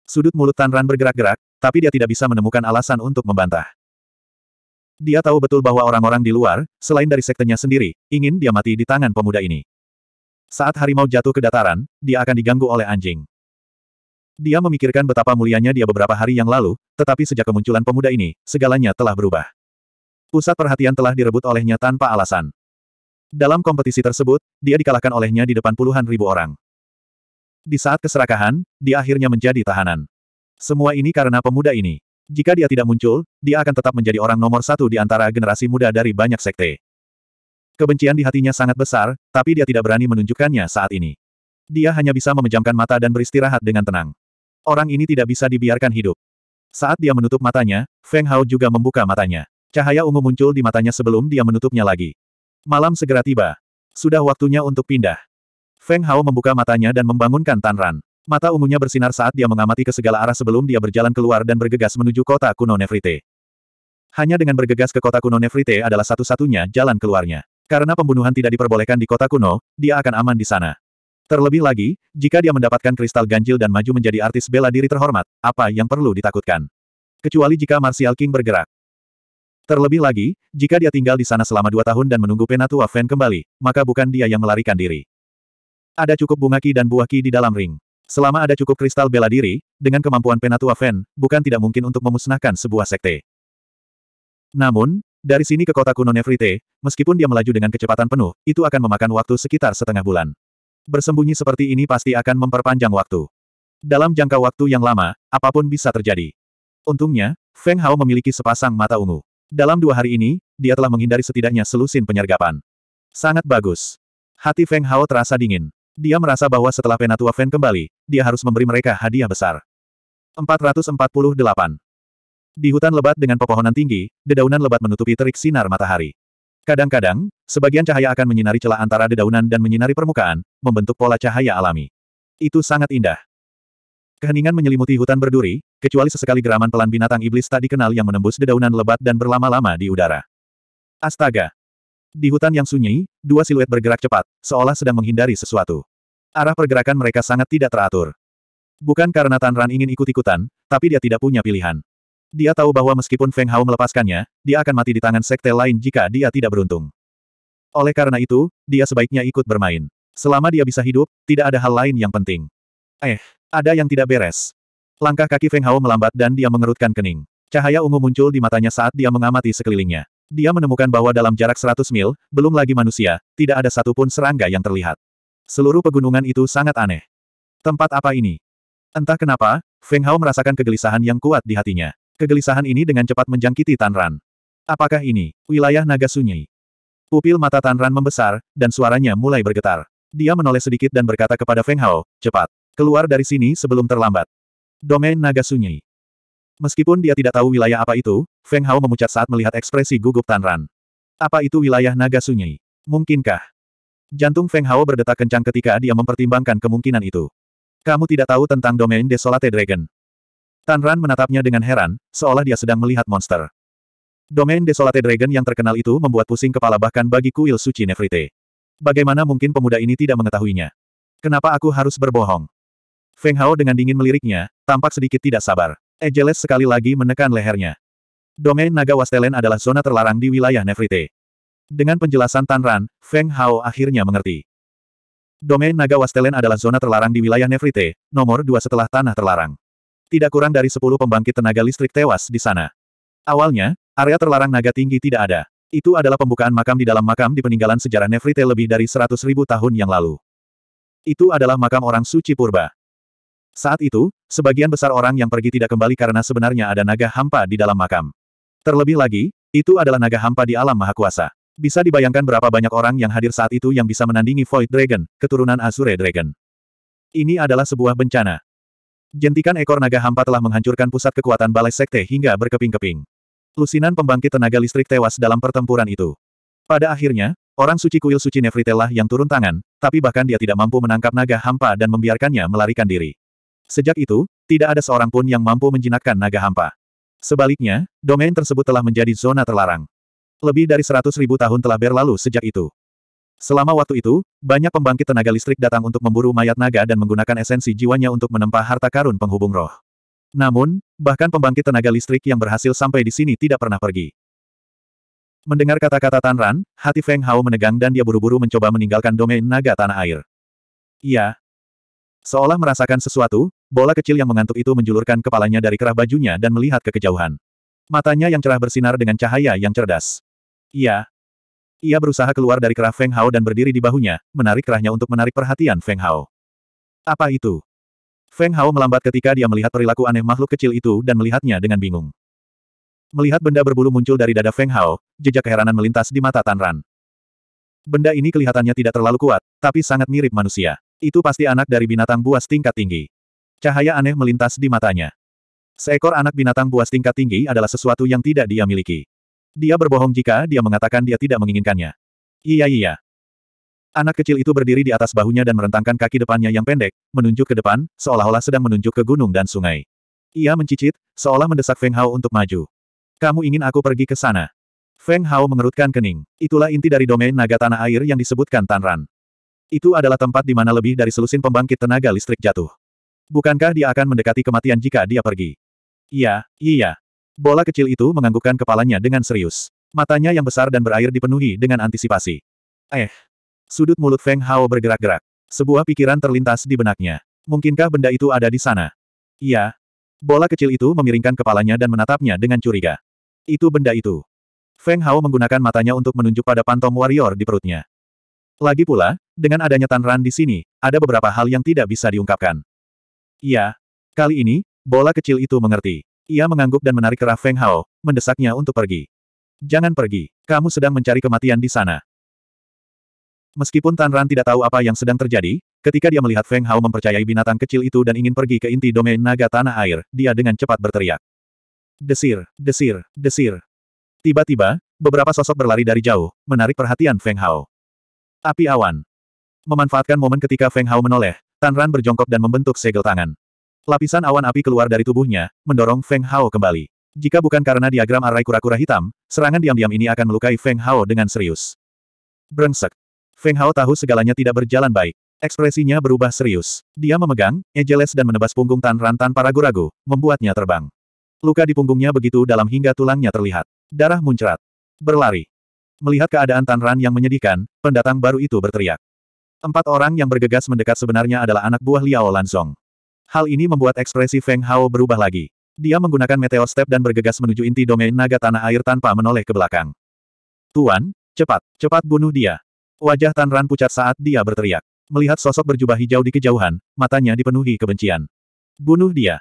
Sudut mulut Tan Tanran bergerak-gerak, tapi dia tidak bisa menemukan alasan untuk membantah. Dia tahu betul bahwa orang-orang di luar, selain dari sektenya sendiri, ingin dia mati di tangan pemuda ini. Saat harimau jatuh ke dataran, dia akan diganggu oleh anjing. Dia memikirkan betapa mulianya dia beberapa hari yang lalu, tetapi sejak kemunculan pemuda ini, segalanya telah berubah. Pusat perhatian telah direbut olehnya tanpa alasan. Dalam kompetisi tersebut, dia dikalahkan olehnya di depan puluhan ribu orang. Di saat keserakahan, dia akhirnya menjadi tahanan. Semua ini karena pemuda ini. Jika dia tidak muncul, dia akan tetap menjadi orang nomor satu di antara generasi muda dari banyak sekte. Kebencian di hatinya sangat besar, tapi dia tidak berani menunjukkannya saat ini. Dia hanya bisa memejamkan mata dan beristirahat dengan tenang. Orang ini tidak bisa dibiarkan hidup. Saat dia menutup matanya, Feng Hao juga membuka matanya. Cahaya ungu muncul di matanya sebelum dia menutupnya lagi. Malam segera tiba. Sudah waktunya untuk pindah. Feng Hao membuka matanya dan membangunkan Tan Ran. Mata ungunya bersinar saat dia mengamati ke segala arah sebelum dia berjalan keluar dan bergegas menuju kota kuno Nefrite. Hanya dengan bergegas ke kota kuno Nefrite adalah satu-satunya jalan keluarnya. Karena pembunuhan tidak diperbolehkan di kota kuno, dia akan aman di sana. Terlebih lagi, jika dia mendapatkan kristal ganjil dan maju menjadi artis bela diri terhormat, apa yang perlu ditakutkan? Kecuali jika Martial King bergerak. Terlebih lagi, jika dia tinggal di sana selama dua tahun dan menunggu Penatua Fan kembali, maka bukan dia yang melarikan diri. Ada cukup bunga ki dan buah ki di dalam ring. Selama ada cukup kristal bela diri, dengan kemampuan Penatua Fan, bukan tidak mungkin untuk memusnahkan sebuah sekte. Namun, dari sini ke kota kuno Nefrite, meskipun dia melaju dengan kecepatan penuh, itu akan memakan waktu sekitar setengah bulan. Bersembunyi seperti ini pasti akan memperpanjang waktu. Dalam jangka waktu yang lama, apapun bisa terjadi. Untungnya, Feng Hao memiliki sepasang mata ungu. Dalam dua hari ini, dia telah menghindari setidaknya selusin penyergapan. Sangat bagus. Hati Feng Hao terasa dingin. Dia merasa bahwa setelah Penatua Feng kembali, dia harus memberi mereka hadiah besar. 448. Di hutan lebat dengan pepohonan tinggi, dedaunan lebat menutupi terik sinar matahari. Kadang-kadang, sebagian cahaya akan menyinari celah antara dedaunan dan menyinari permukaan, membentuk pola cahaya alami. Itu sangat indah. Keheningan menyelimuti hutan berduri, kecuali sesekali geraman pelan binatang iblis tak dikenal yang menembus dedaunan lebat dan berlama-lama di udara. Astaga! Di hutan yang sunyi, dua siluet bergerak cepat, seolah sedang menghindari sesuatu. Arah pergerakan mereka sangat tidak teratur. Bukan karena Tan Ran ingin ikut-ikutan, tapi dia tidak punya pilihan. Dia tahu bahwa meskipun Feng Hao melepaskannya, dia akan mati di tangan sekte lain jika dia tidak beruntung. Oleh karena itu, dia sebaiknya ikut bermain. Selama dia bisa hidup, tidak ada hal lain yang penting. Eh, ada yang tidak beres. Langkah kaki Feng Hao melambat dan dia mengerutkan kening. Cahaya ungu muncul di matanya saat dia mengamati sekelilingnya. Dia menemukan bahwa dalam jarak 100 mil, belum lagi manusia, tidak ada satupun serangga yang terlihat. Seluruh pegunungan itu sangat aneh. Tempat apa ini? Entah kenapa, Feng Hao merasakan kegelisahan yang kuat di hatinya. Kegelisahan ini dengan cepat menjangkiti Tan Ran. Apakah ini, wilayah naga sunyi? Pupil mata Ran membesar, dan suaranya mulai bergetar. Dia menoleh sedikit dan berkata kepada Feng Hao, cepat, Keluar dari sini sebelum terlambat. Domain naga sunyi. Meskipun dia tidak tahu wilayah apa itu, Feng Hao memucat saat melihat ekspresi gugup Tan Ran. Apa itu wilayah naga sunyi? Mungkinkah? Jantung Feng Hao berdetak kencang ketika dia mempertimbangkan kemungkinan itu. Kamu tidak tahu tentang domain Desolate Dragon. Tan Ran menatapnya dengan heran, seolah dia sedang melihat monster. Domain Desolate Dragon yang terkenal itu membuat pusing kepala bahkan bagi kuil suci Nefrite. Bagaimana mungkin pemuda ini tidak mengetahuinya? Kenapa aku harus berbohong? Feng Hao dengan dingin meliriknya, tampak sedikit tidak sabar. Ejeles sekali lagi menekan lehernya. Domain Naga Wastelen adalah zona terlarang di wilayah Nefrite. Dengan penjelasan Tan Ran, Feng Hao akhirnya mengerti. Domain Naga Wastelen adalah zona terlarang di wilayah Nefrite, nomor dua setelah tanah terlarang. Tidak kurang dari sepuluh pembangkit tenaga listrik tewas di sana. Awalnya, area terlarang naga tinggi tidak ada. Itu adalah pembukaan makam di dalam makam di peninggalan sejarah Nefrite lebih dari 100.000 tahun yang lalu. Itu adalah makam orang suci purba. Saat itu, sebagian besar orang yang pergi tidak kembali karena sebenarnya ada naga hampa di dalam makam. Terlebih lagi, itu adalah naga hampa di alam maha kuasa. Bisa dibayangkan berapa banyak orang yang hadir saat itu yang bisa menandingi Void Dragon, keturunan Azure Dragon. Ini adalah sebuah bencana. Jentikan ekor naga hampa telah menghancurkan pusat kekuatan balai sekte hingga berkeping-keping. Lusinan pembangkit tenaga listrik tewas dalam pertempuran itu. Pada akhirnya, orang suci kuil suci Nefritelah yang turun tangan, tapi bahkan dia tidak mampu menangkap naga hampa dan membiarkannya melarikan diri. Sejak itu, tidak ada seorang pun yang mampu menjinakkan naga hampa. Sebaliknya, domain tersebut telah menjadi zona terlarang. Lebih dari seratus ribu tahun telah berlalu sejak itu. Selama waktu itu, banyak pembangkit tenaga listrik datang untuk memburu mayat naga dan menggunakan esensi jiwanya untuk menempa harta karun penghubung roh. Namun, bahkan pembangkit tenaga listrik yang berhasil sampai di sini tidak pernah pergi. Mendengar kata-kata Tanran, hati Feng Hao menegang dan dia buru-buru mencoba meninggalkan domain naga tanah air. Iya, Seolah merasakan sesuatu, bola kecil yang mengantuk itu menjulurkan kepalanya dari kerah bajunya dan melihat ke kejauhan. Matanya yang cerah bersinar dengan cahaya yang cerdas. Iya. Ia berusaha keluar dari kerah Feng Hao dan berdiri di bahunya, menarik kerahnya untuk menarik perhatian Feng Hao. Apa itu? Feng Hao melambat ketika dia melihat perilaku aneh makhluk kecil itu dan melihatnya dengan bingung. Melihat benda berbulu muncul dari dada Feng Hao, jejak keheranan melintas di mata Tan Ran. Benda ini kelihatannya tidak terlalu kuat, tapi sangat mirip manusia. Itu pasti anak dari binatang buas tingkat tinggi. Cahaya aneh melintas di matanya. Seekor anak binatang buas tingkat tinggi adalah sesuatu yang tidak dia miliki. Dia berbohong jika dia mengatakan dia tidak menginginkannya. Iya iya. Anak kecil itu berdiri di atas bahunya dan merentangkan kaki depannya yang pendek, menunjuk ke depan, seolah-olah sedang menunjuk ke gunung dan sungai. Ia mencicit, seolah mendesak Feng Hao untuk maju. Kamu ingin aku pergi ke sana? Feng Hao mengerutkan kening. Itulah inti dari domain naga tanah air yang disebutkan Tanran. Itu adalah tempat di mana lebih dari selusin pembangkit tenaga listrik jatuh. Bukankah dia akan mendekati kematian jika dia pergi? Iya, iya. Bola kecil itu menganggukkan kepalanya dengan serius. Matanya yang besar dan berair dipenuhi dengan antisipasi. Eh. Sudut mulut Feng Hao bergerak-gerak. Sebuah pikiran terlintas di benaknya. Mungkinkah benda itu ada di sana? Iya. Bola kecil itu memiringkan kepalanya dan menatapnya dengan curiga. Itu benda itu. Feng Hao menggunakan matanya untuk menunjuk pada pantom warrior di perutnya. Lagi pula, dengan adanya Tanran di sini, ada beberapa hal yang tidak bisa diungkapkan. Iya. Kali ini, bola kecil itu mengerti. Ia mengangguk dan menarik kerah Feng Hao, mendesaknya untuk pergi. Jangan pergi, kamu sedang mencari kematian di sana. Meskipun Tanran tidak tahu apa yang sedang terjadi, ketika dia melihat Feng Hao mempercayai binatang kecil itu dan ingin pergi ke inti domain naga tanah air, dia dengan cepat berteriak. Desir, desir, desir. Tiba-tiba, beberapa sosok berlari dari jauh, menarik perhatian Feng Hao. Api awan, Memanfaatkan momen ketika Feng Hao menoleh, Tan Ran berjongkok dan membentuk segel tangan. Lapisan awan api keluar dari tubuhnya, mendorong Feng Hao kembali. Jika bukan karena diagram arai kura-kura hitam, serangan diam-diam ini akan melukai Feng Hao dengan serius. Brengsek. Feng Hao tahu segalanya tidak berjalan baik. Ekspresinya berubah serius. Dia memegang, ejeles dan menebas punggung Tan Ran tanpa ragu-ragu, membuatnya terbang. Luka di punggungnya begitu dalam hingga tulangnya terlihat. Darah muncrat. Berlari. Melihat keadaan Tan Ran yang menyedihkan, pendatang baru itu berteriak. Empat orang yang bergegas mendekat sebenarnya adalah anak buah Liao Lanzong. Hal ini membuat ekspresi Feng Hao berubah lagi. Dia menggunakan meteor step dan bergegas menuju inti domain naga tanah air tanpa menoleh ke belakang. Tuan, cepat, cepat bunuh dia. Wajah Tan Ran pucat saat dia berteriak. Melihat sosok berjubah hijau di kejauhan, matanya dipenuhi kebencian. Bunuh dia.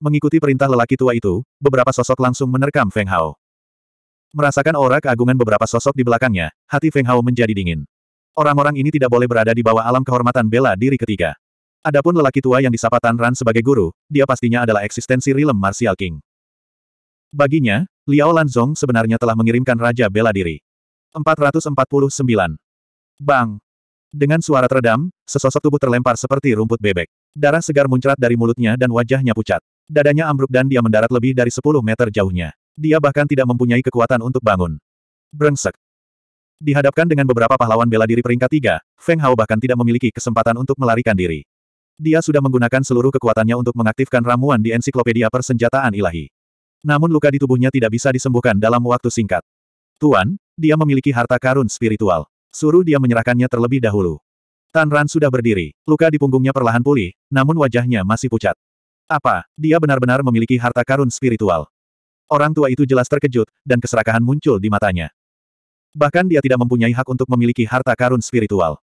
Mengikuti perintah lelaki tua itu, beberapa sosok langsung menerkam Feng Hao. Merasakan aura keagungan beberapa sosok di belakangnya, hati Feng Hao menjadi dingin. Orang-orang ini tidak boleh berada di bawah alam kehormatan bela diri ketiga. Adapun lelaki tua yang disapa Tan Ran sebagai guru, dia pastinya adalah eksistensi Rilem Martial King. Baginya, Liao Lanzong sebenarnya telah mengirimkan Raja Bela Diri. 449. Bang! Dengan suara teredam, sesosok tubuh terlempar seperti rumput bebek. Darah segar muncrat dari mulutnya dan wajahnya pucat. Dadanya ambruk dan dia mendarat lebih dari 10 meter jauhnya. Dia bahkan tidak mempunyai kekuatan untuk bangun. Brengsek. Dihadapkan dengan beberapa pahlawan bela diri peringkat tiga, Feng Hao bahkan tidak memiliki kesempatan untuk melarikan diri. Dia sudah menggunakan seluruh kekuatannya untuk mengaktifkan ramuan di ensiklopedia persenjataan ilahi. Namun luka di tubuhnya tidak bisa disembuhkan dalam waktu singkat. Tuan, dia memiliki harta karun spiritual. Suruh dia menyerahkannya terlebih dahulu. Tan Ran sudah berdiri, luka di punggungnya perlahan pulih, namun wajahnya masih pucat. Apa, dia benar-benar memiliki harta karun spiritual? Orang tua itu jelas terkejut, dan keserakahan muncul di matanya. Bahkan dia tidak mempunyai hak untuk memiliki harta karun spiritual.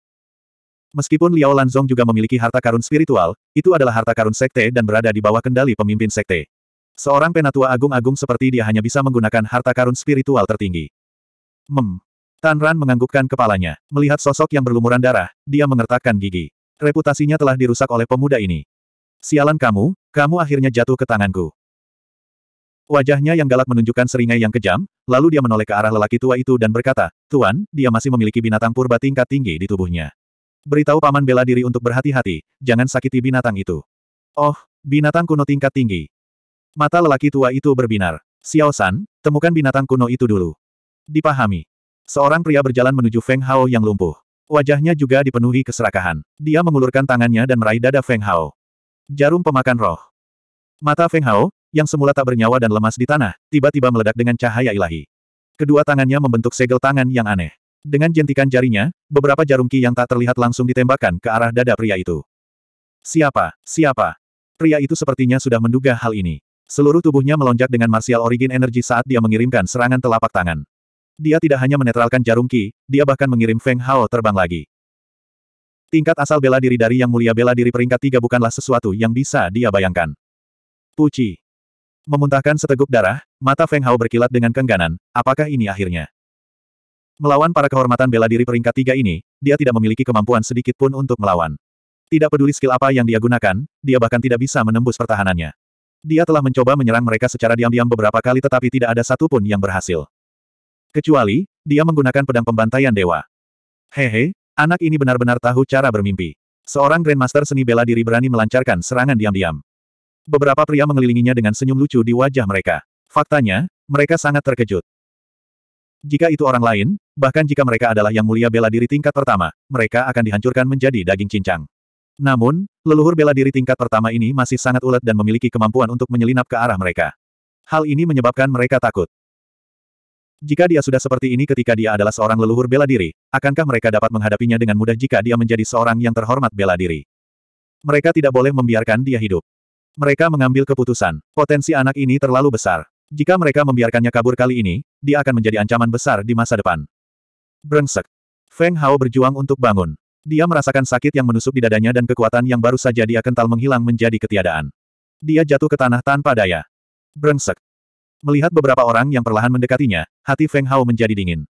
Meskipun Liao Lanzong juga memiliki harta karun spiritual, itu adalah harta karun sekte dan berada di bawah kendali pemimpin sekte. Seorang penatua agung-agung seperti dia hanya bisa menggunakan harta karun spiritual tertinggi. Mem. Tan Ran menganggukkan kepalanya. Melihat sosok yang berlumuran darah, dia mengertakkan gigi. Reputasinya telah dirusak oleh pemuda ini. Sialan kamu, kamu akhirnya jatuh ke tanganku. Wajahnya yang galak menunjukkan seringai yang kejam, lalu dia menoleh ke arah lelaki tua itu dan berkata, Tuan, dia masih memiliki binatang purba tingkat tinggi di tubuhnya. Beritahu paman bela diri untuk berhati-hati, jangan sakiti binatang itu. Oh, binatang kuno tingkat tinggi. Mata lelaki tua itu berbinar. Xiao San, temukan binatang kuno itu dulu. Dipahami. Seorang pria berjalan menuju Feng Hao yang lumpuh. Wajahnya juga dipenuhi keserakahan. Dia mengulurkan tangannya dan meraih dada Feng Hao. Jarum pemakan roh. Mata Feng Hao, yang semula tak bernyawa dan lemas di tanah, tiba-tiba meledak dengan cahaya ilahi. Kedua tangannya membentuk segel tangan yang aneh. Dengan jentikan jarinya, beberapa jarum ki yang tak terlihat langsung ditembakkan ke arah dada pria itu. Siapa? Siapa? Pria itu sepertinya sudah menduga hal ini. Seluruh tubuhnya melonjak dengan martial origin energi saat dia mengirimkan serangan telapak tangan. Dia tidak hanya menetralkan jarum ki, dia bahkan mengirim Feng Hao terbang lagi. Tingkat asal bela diri dari Yang Mulia bela diri peringkat tiga bukanlah sesuatu yang bisa dia bayangkan. Puci. Memuntahkan seteguk darah, mata Feng Hao berkilat dengan kengganan, apakah ini akhirnya? Melawan para kehormatan bela diri peringkat tiga ini, dia tidak memiliki kemampuan sedikit pun untuk melawan. Tidak peduli skill apa yang dia gunakan, dia bahkan tidak bisa menembus pertahanannya. Dia telah mencoba menyerang mereka secara diam-diam beberapa kali tetapi tidak ada satupun yang berhasil. Kecuali, dia menggunakan pedang pembantaian dewa. Hehe, anak ini benar-benar tahu cara bermimpi. Seorang Grandmaster seni bela diri berani melancarkan serangan diam-diam. Beberapa pria mengelilinginya dengan senyum lucu di wajah mereka. Faktanya, mereka sangat terkejut. Jika itu orang lain, bahkan jika mereka adalah yang mulia bela diri tingkat pertama, mereka akan dihancurkan menjadi daging cincang. Namun, leluhur bela diri tingkat pertama ini masih sangat ulet dan memiliki kemampuan untuk menyelinap ke arah mereka. Hal ini menyebabkan mereka takut. Jika dia sudah seperti ini ketika dia adalah seorang leluhur bela diri, akankah mereka dapat menghadapinya dengan mudah jika dia menjadi seorang yang terhormat bela diri? Mereka tidak boleh membiarkan dia hidup. Mereka mengambil keputusan. Potensi anak ini terlalu besar. Jika mereka membiarkannya kabur kali ini, dia akan menjadi ancaman besar di masa depan. Brengsek. Feng Hao berjuang untuk bangun. Dia merasakan sakit yang menusuk di dadanya dan kekuatan yang baru saja dia kental menghilang menjadi ketiadaan. Dia jatuh ke tanah tanpa daya. Brengsek. Melihat beberapa orang yang perlahan mendekatinya, hati Feng Hao menjadi dingin.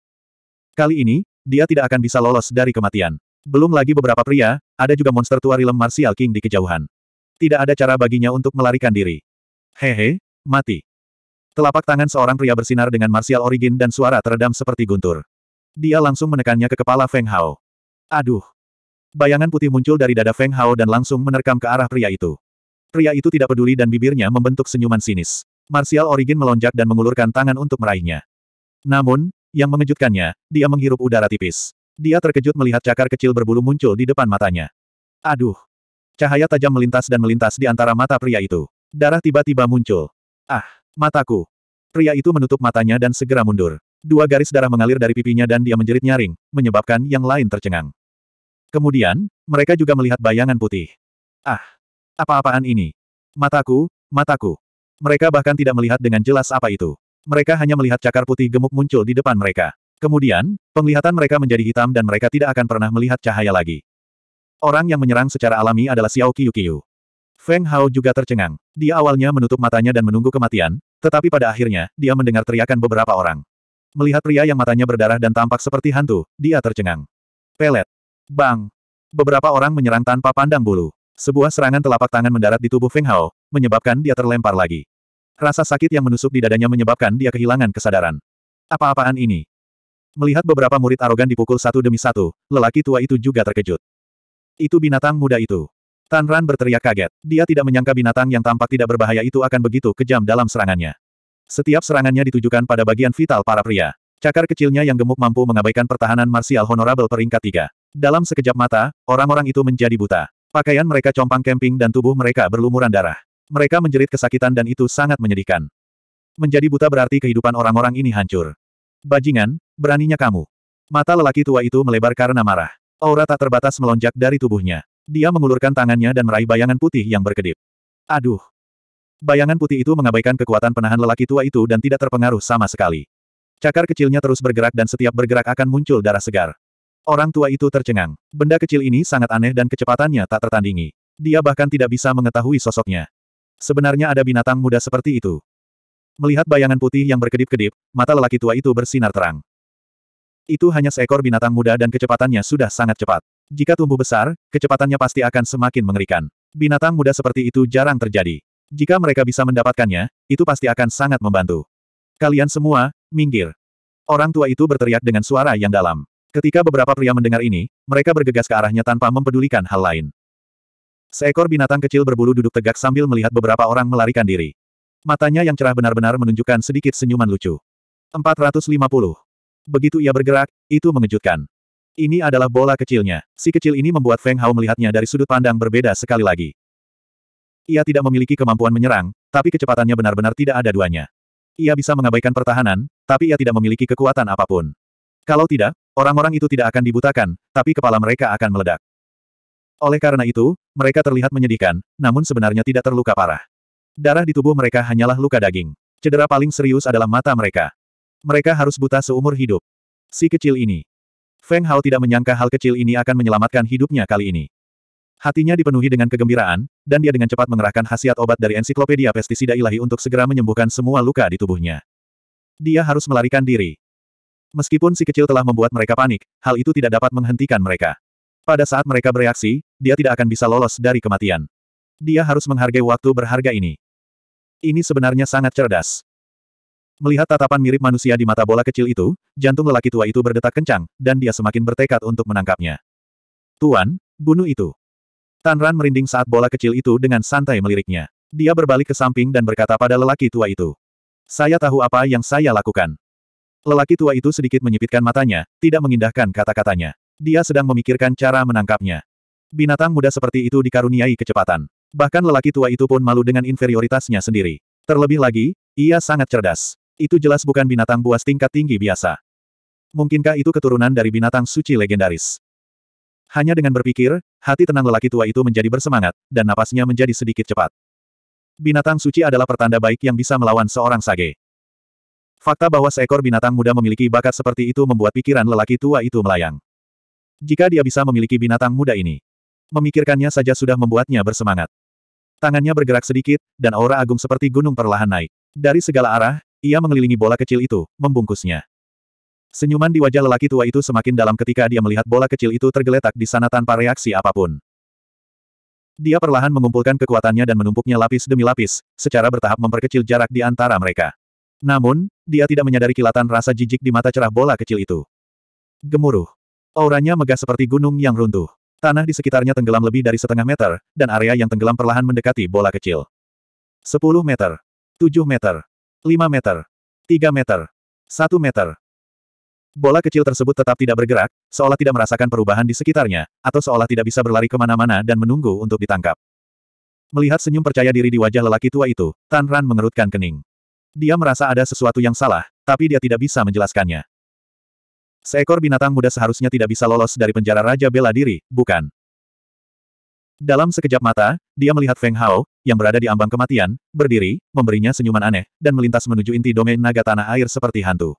Kali ini, dia tidak akan bisa lolos dari kematian. Belum lagi beberapa pria, ada juga monster tua rilem Martial King di kejauhan tidak ada cara baginya untuk melarikan diri. Hehe, mati. Telapak tangan seorang pria bersinar dengan martial origin dan suara teredam seperti guntur. Dia langsung menekannya ke kepala Feng Hao. Aduh. Bayangan putih muncul dari dada Feng Hao dan langsung menerkam ke arah pria itu. Pria itu tidak peduli dan bibirnya membentuk senyuman sinis. Martial Origin melonjak dan mengulurkan tangan untuk meraihnya. Namun, yang mengejutkannya, dia menghirup udara tipis. Dia terkejut melihat cakar kecil berbulu muncul di depan matanya. Aduh! Cahaya tajam melintas dan melintas di antara mata pria itu. Darah tiba-tiba muncul. Ah, mataku. Pria itu menutup matanya dan segera mundur. Dua garis darah mengalir dari pipinya dan dia menjerit nyaring, menyebabkan yang lain tercengang. Kemudian, mereka juga melihat bayangan putih. Ah, apa-apaan ini? Mataku, mataku. Mereka bahkan tidak melihat dengan jelas apa itu. Mereka hanya melihat cakar putih gemuk muncul di depan mereka. Kemudian, penglihatan mereka menjadi hitam dan mereka tidak akan pernah melihat cahaya lagi. Orang yang menyerang secara alami adalah Xiao Qiu. Feng Hao juga tercengang. Dia awalnya menutup matanya dan menunggu kematian, tetapi pada akhirnya, dia mendengar teriakan beberapa orang. Melihat pria yang matanya berdarah dan tampak seperti hantu, dia tercengang. Pelet. Bang. Beberapa orang menyerang tanpa pandang bulu. Sebuah serangan telapak tangan mendarat di tubuh Feng Hao, menyebabkan dia terlempar lagi. Rasa sakit yang menusuk di dadanya menyebabkan dia kehilangan kesadaran. Apa-apaan ini? Melihat beberapa murid arogan dipukul satu demi satu, lelaki tua itu juga terkejut. Itu binatang muda itu. Tan Ran berteriak kaget. Dia tidak menyangka binatang yang tampak tidak berbahaya itu akan begitu kejam dalam serangannya. Setiap serangannya ditujukan pada bagian vital para pria. Cakar kecilnya yang gemuk mampu mengabaikan pertahanan marsial honorable peringkat tiga. Dalam sekejap mata, orang-orang itu menjadi buta. Pakaian mereka compang kemping dan tubuh mereka berlumuran darah. Mereka menjerit kesakitan dan itu sangat menyedihkan. Menjadi buta berarti kehidupan orang-orang ini hancur. Bajingan, beraninya kamu. Mata lelaki tua itu melebar karena marah. Aura tak terbatas melonjak dari tubuhnya. Dia mengulurkan tangannya dan meraih bayangan putih yang berkedip. Aduh! Bayangan putih itu mengabaikan kekuatan penahan lelaki tua itu dan tidak terpengaruh sama sekali. Cakar kecilnya terus bergerak dan setiap bergerak akan muncul darah segar. Orang tua itu tercengang. Benda kecil ini sangat aneh dan kecepatannya tak tertandingi. Dia bahkan tidak bisa mengetahui sosoknya. Sebenarnya ada binatang muda seperti itu. Melihat bayangan putih yang berkedip-kedip, mata lelaki tua itu bersinar terang. Itu hanya seekor binatang muda dan kecepatannya sudah sangat cepat. Jika tumbuh besar, kecepatannya pasti akan semakin mengerikan. Binatang muda seperti itu jarang terjadi. Jika mereka bisa mendapatkannya, itu pasti akan sangat membantu. Kalian semua, minggir. Orang tua itu berteriak dengan suara yang dalam. Ketika beberapa pria mendengar ini, mereka bergegas ke arahnya tanpa mempedulikan hal lain. Seekor binatang kecil berbulu duduk tegak sambil melihat beberapa orang melarikan diri. Matanya yang cerah benar-benar menunjukkan sedikit senyuman lucu. 450. Begitu ia bergerak, itu mengejutkan. Ini adalah bola kecilnya. Si kecil ini membuat Feng Hao melihatnya dari sudut pandang berbeda sekali lagi. Ia tidak memiliki kemampuan menyerang, tapi kecepatannya benar-benar tidak ada duanya. Ia bisa mengabaikan pertahanan, tapi ia tidak memiliki kekuatan apapun. Kalau tidak, orang-orang itu tidak akan dibutakan, tapi kepala mereka akan meledak. Oleh karena itu, mereka terlihat menyedihkan, namun sebenarnya tidak terluka parah. Darah di tubuh mereka hanyalah luka daging. Cedera paling serius adalah mata mereka. Mereka harus buta seumur hidup. Si kecil ini. Feng Hao tidak menyangka hal kecil ini akan menyelamatkan hidupnya kali ini. Hatinya dipenuhi dengan kegembiraan, dan dia dengan cepat mengerahkan khasiat obat dari ensiklopedia pestisida ilahi untuk segera menyembuhkan semua luka di tubuhnya. Dia harus melarikan diri. Meskipun si kecil telah membuat mereka panik, hal itu tidak dapat menghentikan mereka. Pada saat mereka bereaksi, dia tidak akan bisa lolos dari kematian. Dia harus menghargai waktu berharga ini. Ini sebenarnya sangat cerdas. Melihat tatapan mirip manusia di mata bola kecil itu, jantung lelaki tua itu berdetak kencang, dan dia semakin bertekad untuk menangkapnya. Tuan, bunuh itu. Tan Ran merinding saat bola kecil itu dengan santai meliriknya. Dia berbalik ke samping dan berkata pada lelaki tua itu. Saya tahu apa yang saya lakukan. Lelaki tua itu sedikit menyipitkan matanya, tidak mengindahkan kata-katanya. Dia sedang memikirkan cara menangkapnya. Binatang muda seperti itu dikaruniai kecepatan. Bahkan lelaki tua itu pun malu dengan inferioritasnya sendiri. Terlebih lagi, ia sangat cerdas. Itu jelas bukan binatang buas tingkat tinggi biasa. Mungkinkah itu keturunan dari binatang suci legendaris? Hanya dengan berpikir, hati tenang lelaki tua itu menjadi bersemangat, dan napasnya menjadi sedikit cepat. Binatang suci adalah pertanda baik yang bisa melawan seorang sage. Fakta bahwa seekor binatang muda memiliki bakat seperti itu membuat pikiran lelaki tua itu melayang. Jika dia bisa memiliki binatang muda ini, memikirkannya saja sudah membuatnya bersemangat. Tangannya bergerak sedikit, dan aura agung seperti gunung perlahan naik. Dari segala arah, ia mengelilingi bola kecil itu, membungkusnya. Senyuman di wajah lelaki tua itu semakin dalam ketika dia melihat bola kecil itu tergeletak di sana tanpa reaksi apapun. Dia perlahan mengumpulkan kekuatannya dan menumpuknya lapis demi lapis, secara bertahap memperkecil jarak di antara mereka. Namun, dia tidak menyadari kilatan rasa jijik di mata cerah bola kecil itu. Gemuruh. Auranya megah seperti gunung yang runtuh. Tanah di sekitarnya tenggelam lebih dari setengah meter, dan area yang tenggelam perlahan mendekati bola kecil. 10 meter. 7 meter. 5 meter. 3 meter. 1 meter. Bola kecil tersebut tetap tidak bergerak, seolah tidak merasakan perubahan di sekitarnya, atau seolah tidak bisa berlari kemana-mana dan menunggu untuk ditangkap. Melihat senyum percaya diri di wajah lelaki tua itu, Tan Ran mengerutkan kening. Dia merasa ada sesuatu yang salah, tapi dia tidak bisa menjelaskannya. Seekor binatang muda seharusnya tidak bisa lolos dari penjara Raja Bela Diri, bukan? Dalam sekejap mata, dia melihat Feng Hao, yang berada di ambang kematian, berdiri, memberinya senyuman aneh, dan melintas menuju inti domain naga tanah air seperti hantu.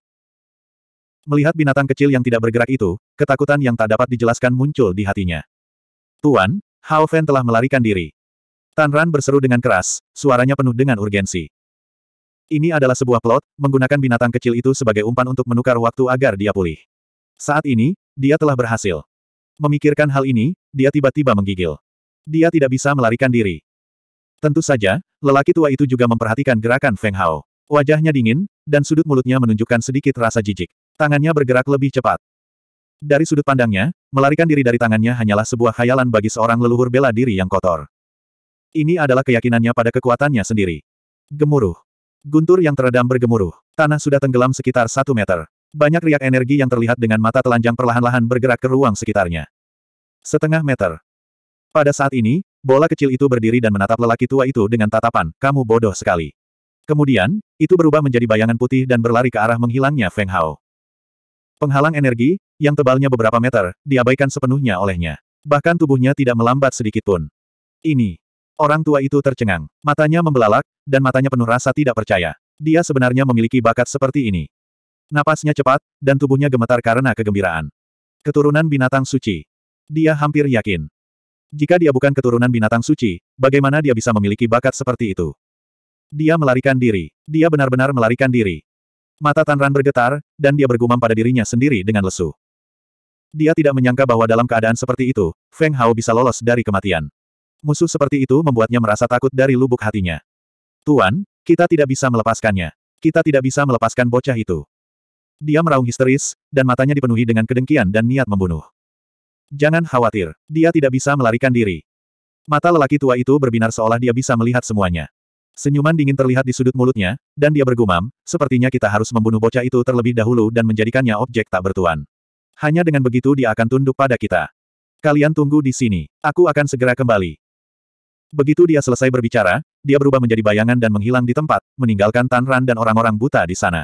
Melihat binatang kecil yang tidak bergerak itu, ketakutan yang tak dapat dijelaskan muncul di hatinya. Tuan, Hao Fen telah melarikan diri. Tan Ran berseru dengan keras, suaranya penuh dengan urgensi. Ini adalah sebuah plot, menggunakan binatang kecil itu sebagai umpan untuk menukar waktu agar dia pulih. Saat ini, dia telah berhasil. Memikirkan hal ini, dia tiba-tiba menggigil. Dia tidak bisa melarikan diri. Tentu saja, lelaki tua itu juga memperhatikan gerakan Feng Hao. Wajahnya dingin, dan sudut mulutnya menunjukkan sedikit rasa jijik. Tangannya bergerak lebih cepat. Dari sudut pandangnya, melarikan diri dari tangannya hanyalah sebuah khayalan bagi seorang leluhur bela diri yang kotor. Ini adalah keyakinannya pada kekuatannya sendiri. Gemuruh. Guntur yang teredam bergemuruh. Tanah sudah tenggelam sekitar satu meter. Banyak riak energi yang terlihat dengan mata telanjang perlahan-lahan bergerak ke ruang sekitarnya. Setengah meter. Pada saat ini, bola kecil itu berdiri dan menatap lelaki tua itu dengan tatapan, kamu bodoh sekali. Kemudian, itu berubah menjadi bayangan putih dan berlari ke arah menghilangnya Feng Hao. Penghalang energi, yang tebalnya beberapa meter, diabaikan sepenuhnya olehnya. Bahkan tubuhnya tidak melambat sedikit pun. Ini. Orang tua itu tercengang. Matanya membelalak, dan matanya penuh rasa tidak percaya. Dia sebenarnya memiliki bakat seperti ini. Napasnya cepat, dan tubuhnya gemetar karena kegembiraan. Keturunan binatang suci. Dia hampir yakin. Jika dia bukan keturunan binatang suci, bagaimana dia bisa memiliki bakat seperti itu? Dia melarikan diri. Dia benar-benar melarikan diri. Mata Tanran bergetar, dan dia bergumam pada dirinya sendiri dengan lesu. Dia tidak menyangka bahwa dalam keadaan seperti itu, Feng Hao bisa lolos dari kematian. Musuh seperti itu membuatnya merasa takut dari lubuk hatinya. Tuan, kita tidak bisa melepaskannya. Kita tidak bisa melepaskan bocah itu. Dia meraung histeris, dan matanya dipenuhi dengan kedengkian dan niat membunuh. Jangan khawatir, dia tidak bisa melarikan diri. Mata lelaki tua itu berbinar seolah dia bisa melihat semuanya. Senyuman dingin terlihat di sudut mulutnya, dan dia bergumam, sepertinya kita harus membunuh bocah itu terlebih dahulu dan menjadikannya objek tak bertuan. Hanya dengan begitu dia akan tunduk pada kita. Kalian tunggu di sini, aku akan segera kembali. Begitu dia selesai berbicara, dia berubah menjadi bayangan dan menghilang di tempat, meninggalkan Tanran dan orang-orang buta di sana.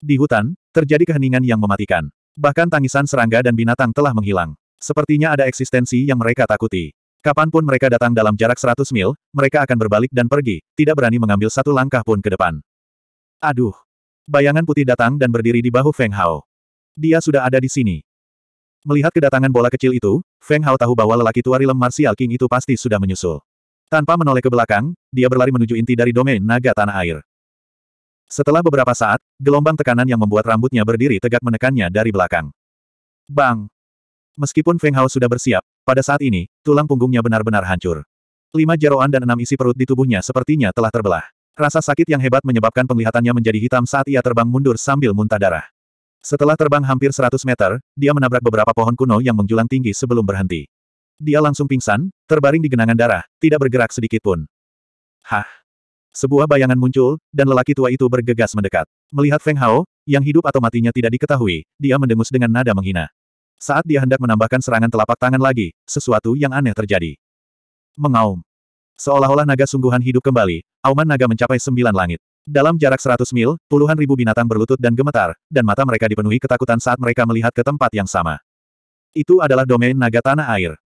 Di hutan, terjadi keheningan yang mematikan. Bahkan tangisan serangga dan binatang telah menghilang. Sepertinya ada eksistensi yang mereka takuti. Kapanpun mereka datang dalam jarak 100 mil, mereka akan berbalik dan pergi, tidak berani mengambil satu langkah pun ke depan. Aduh. Bayangan putih datang dan berdiri di bahu Feng Hao. Dia sudah ada di sini. Melihat kedatangan bola kecil itu, Feng Hao tahu bahwa lelaki tua rilem Martial King itu pasti sudah menyusul. Tanpa menoleh ke belakang, dia berlari menuju inti dari domain naga tanah air. Setelah beberapa saat, gelombang tekanan yang membuat rambutnya berdiri tegak menekannya dari belakang. Bang! Meskipun Feng Hao sudah bersiap, pada saat ini, tulang punggungnya benar-benar hancur. Lima jeroan dan enam isi perut di tubuhnya sepertinya telah terbelah. Rasa sakit yang hebat menyebabkan penglihatannya menjadi hitam saat ia terbang mundur sambil muntah darah. Setelah terbang hampir 100 meter, dia menabrak beberapa pohon kuno yang menjulang tinggi sebelum berhenti. Dia langsung pingsan, terbaring di genangan darah, tidak bergerak sedikit pun. Hah? Sebuah bayangan muncul, dan lelaki tua itu bergegas mendekat. Melihat Feng Hao, yang hidup atau matinya tidak diketahui, dia mendengus dengan nada menghina. Saat dia hendak menambahkan serangan telapak tangan lagi, sesuatu yang aneh terjadi. Mengaum. Seolah-olah naga sungguhan hidup kembali, auman naga mencapai sembilan langit. Dalam jarak seratus mil, puluhan ribu binatang berlutut dan gemetar, dan mata mereka dipenuhi ketakutan saat mereka melihat ke tempat yang sama. Itu adalah domain naga tanah air.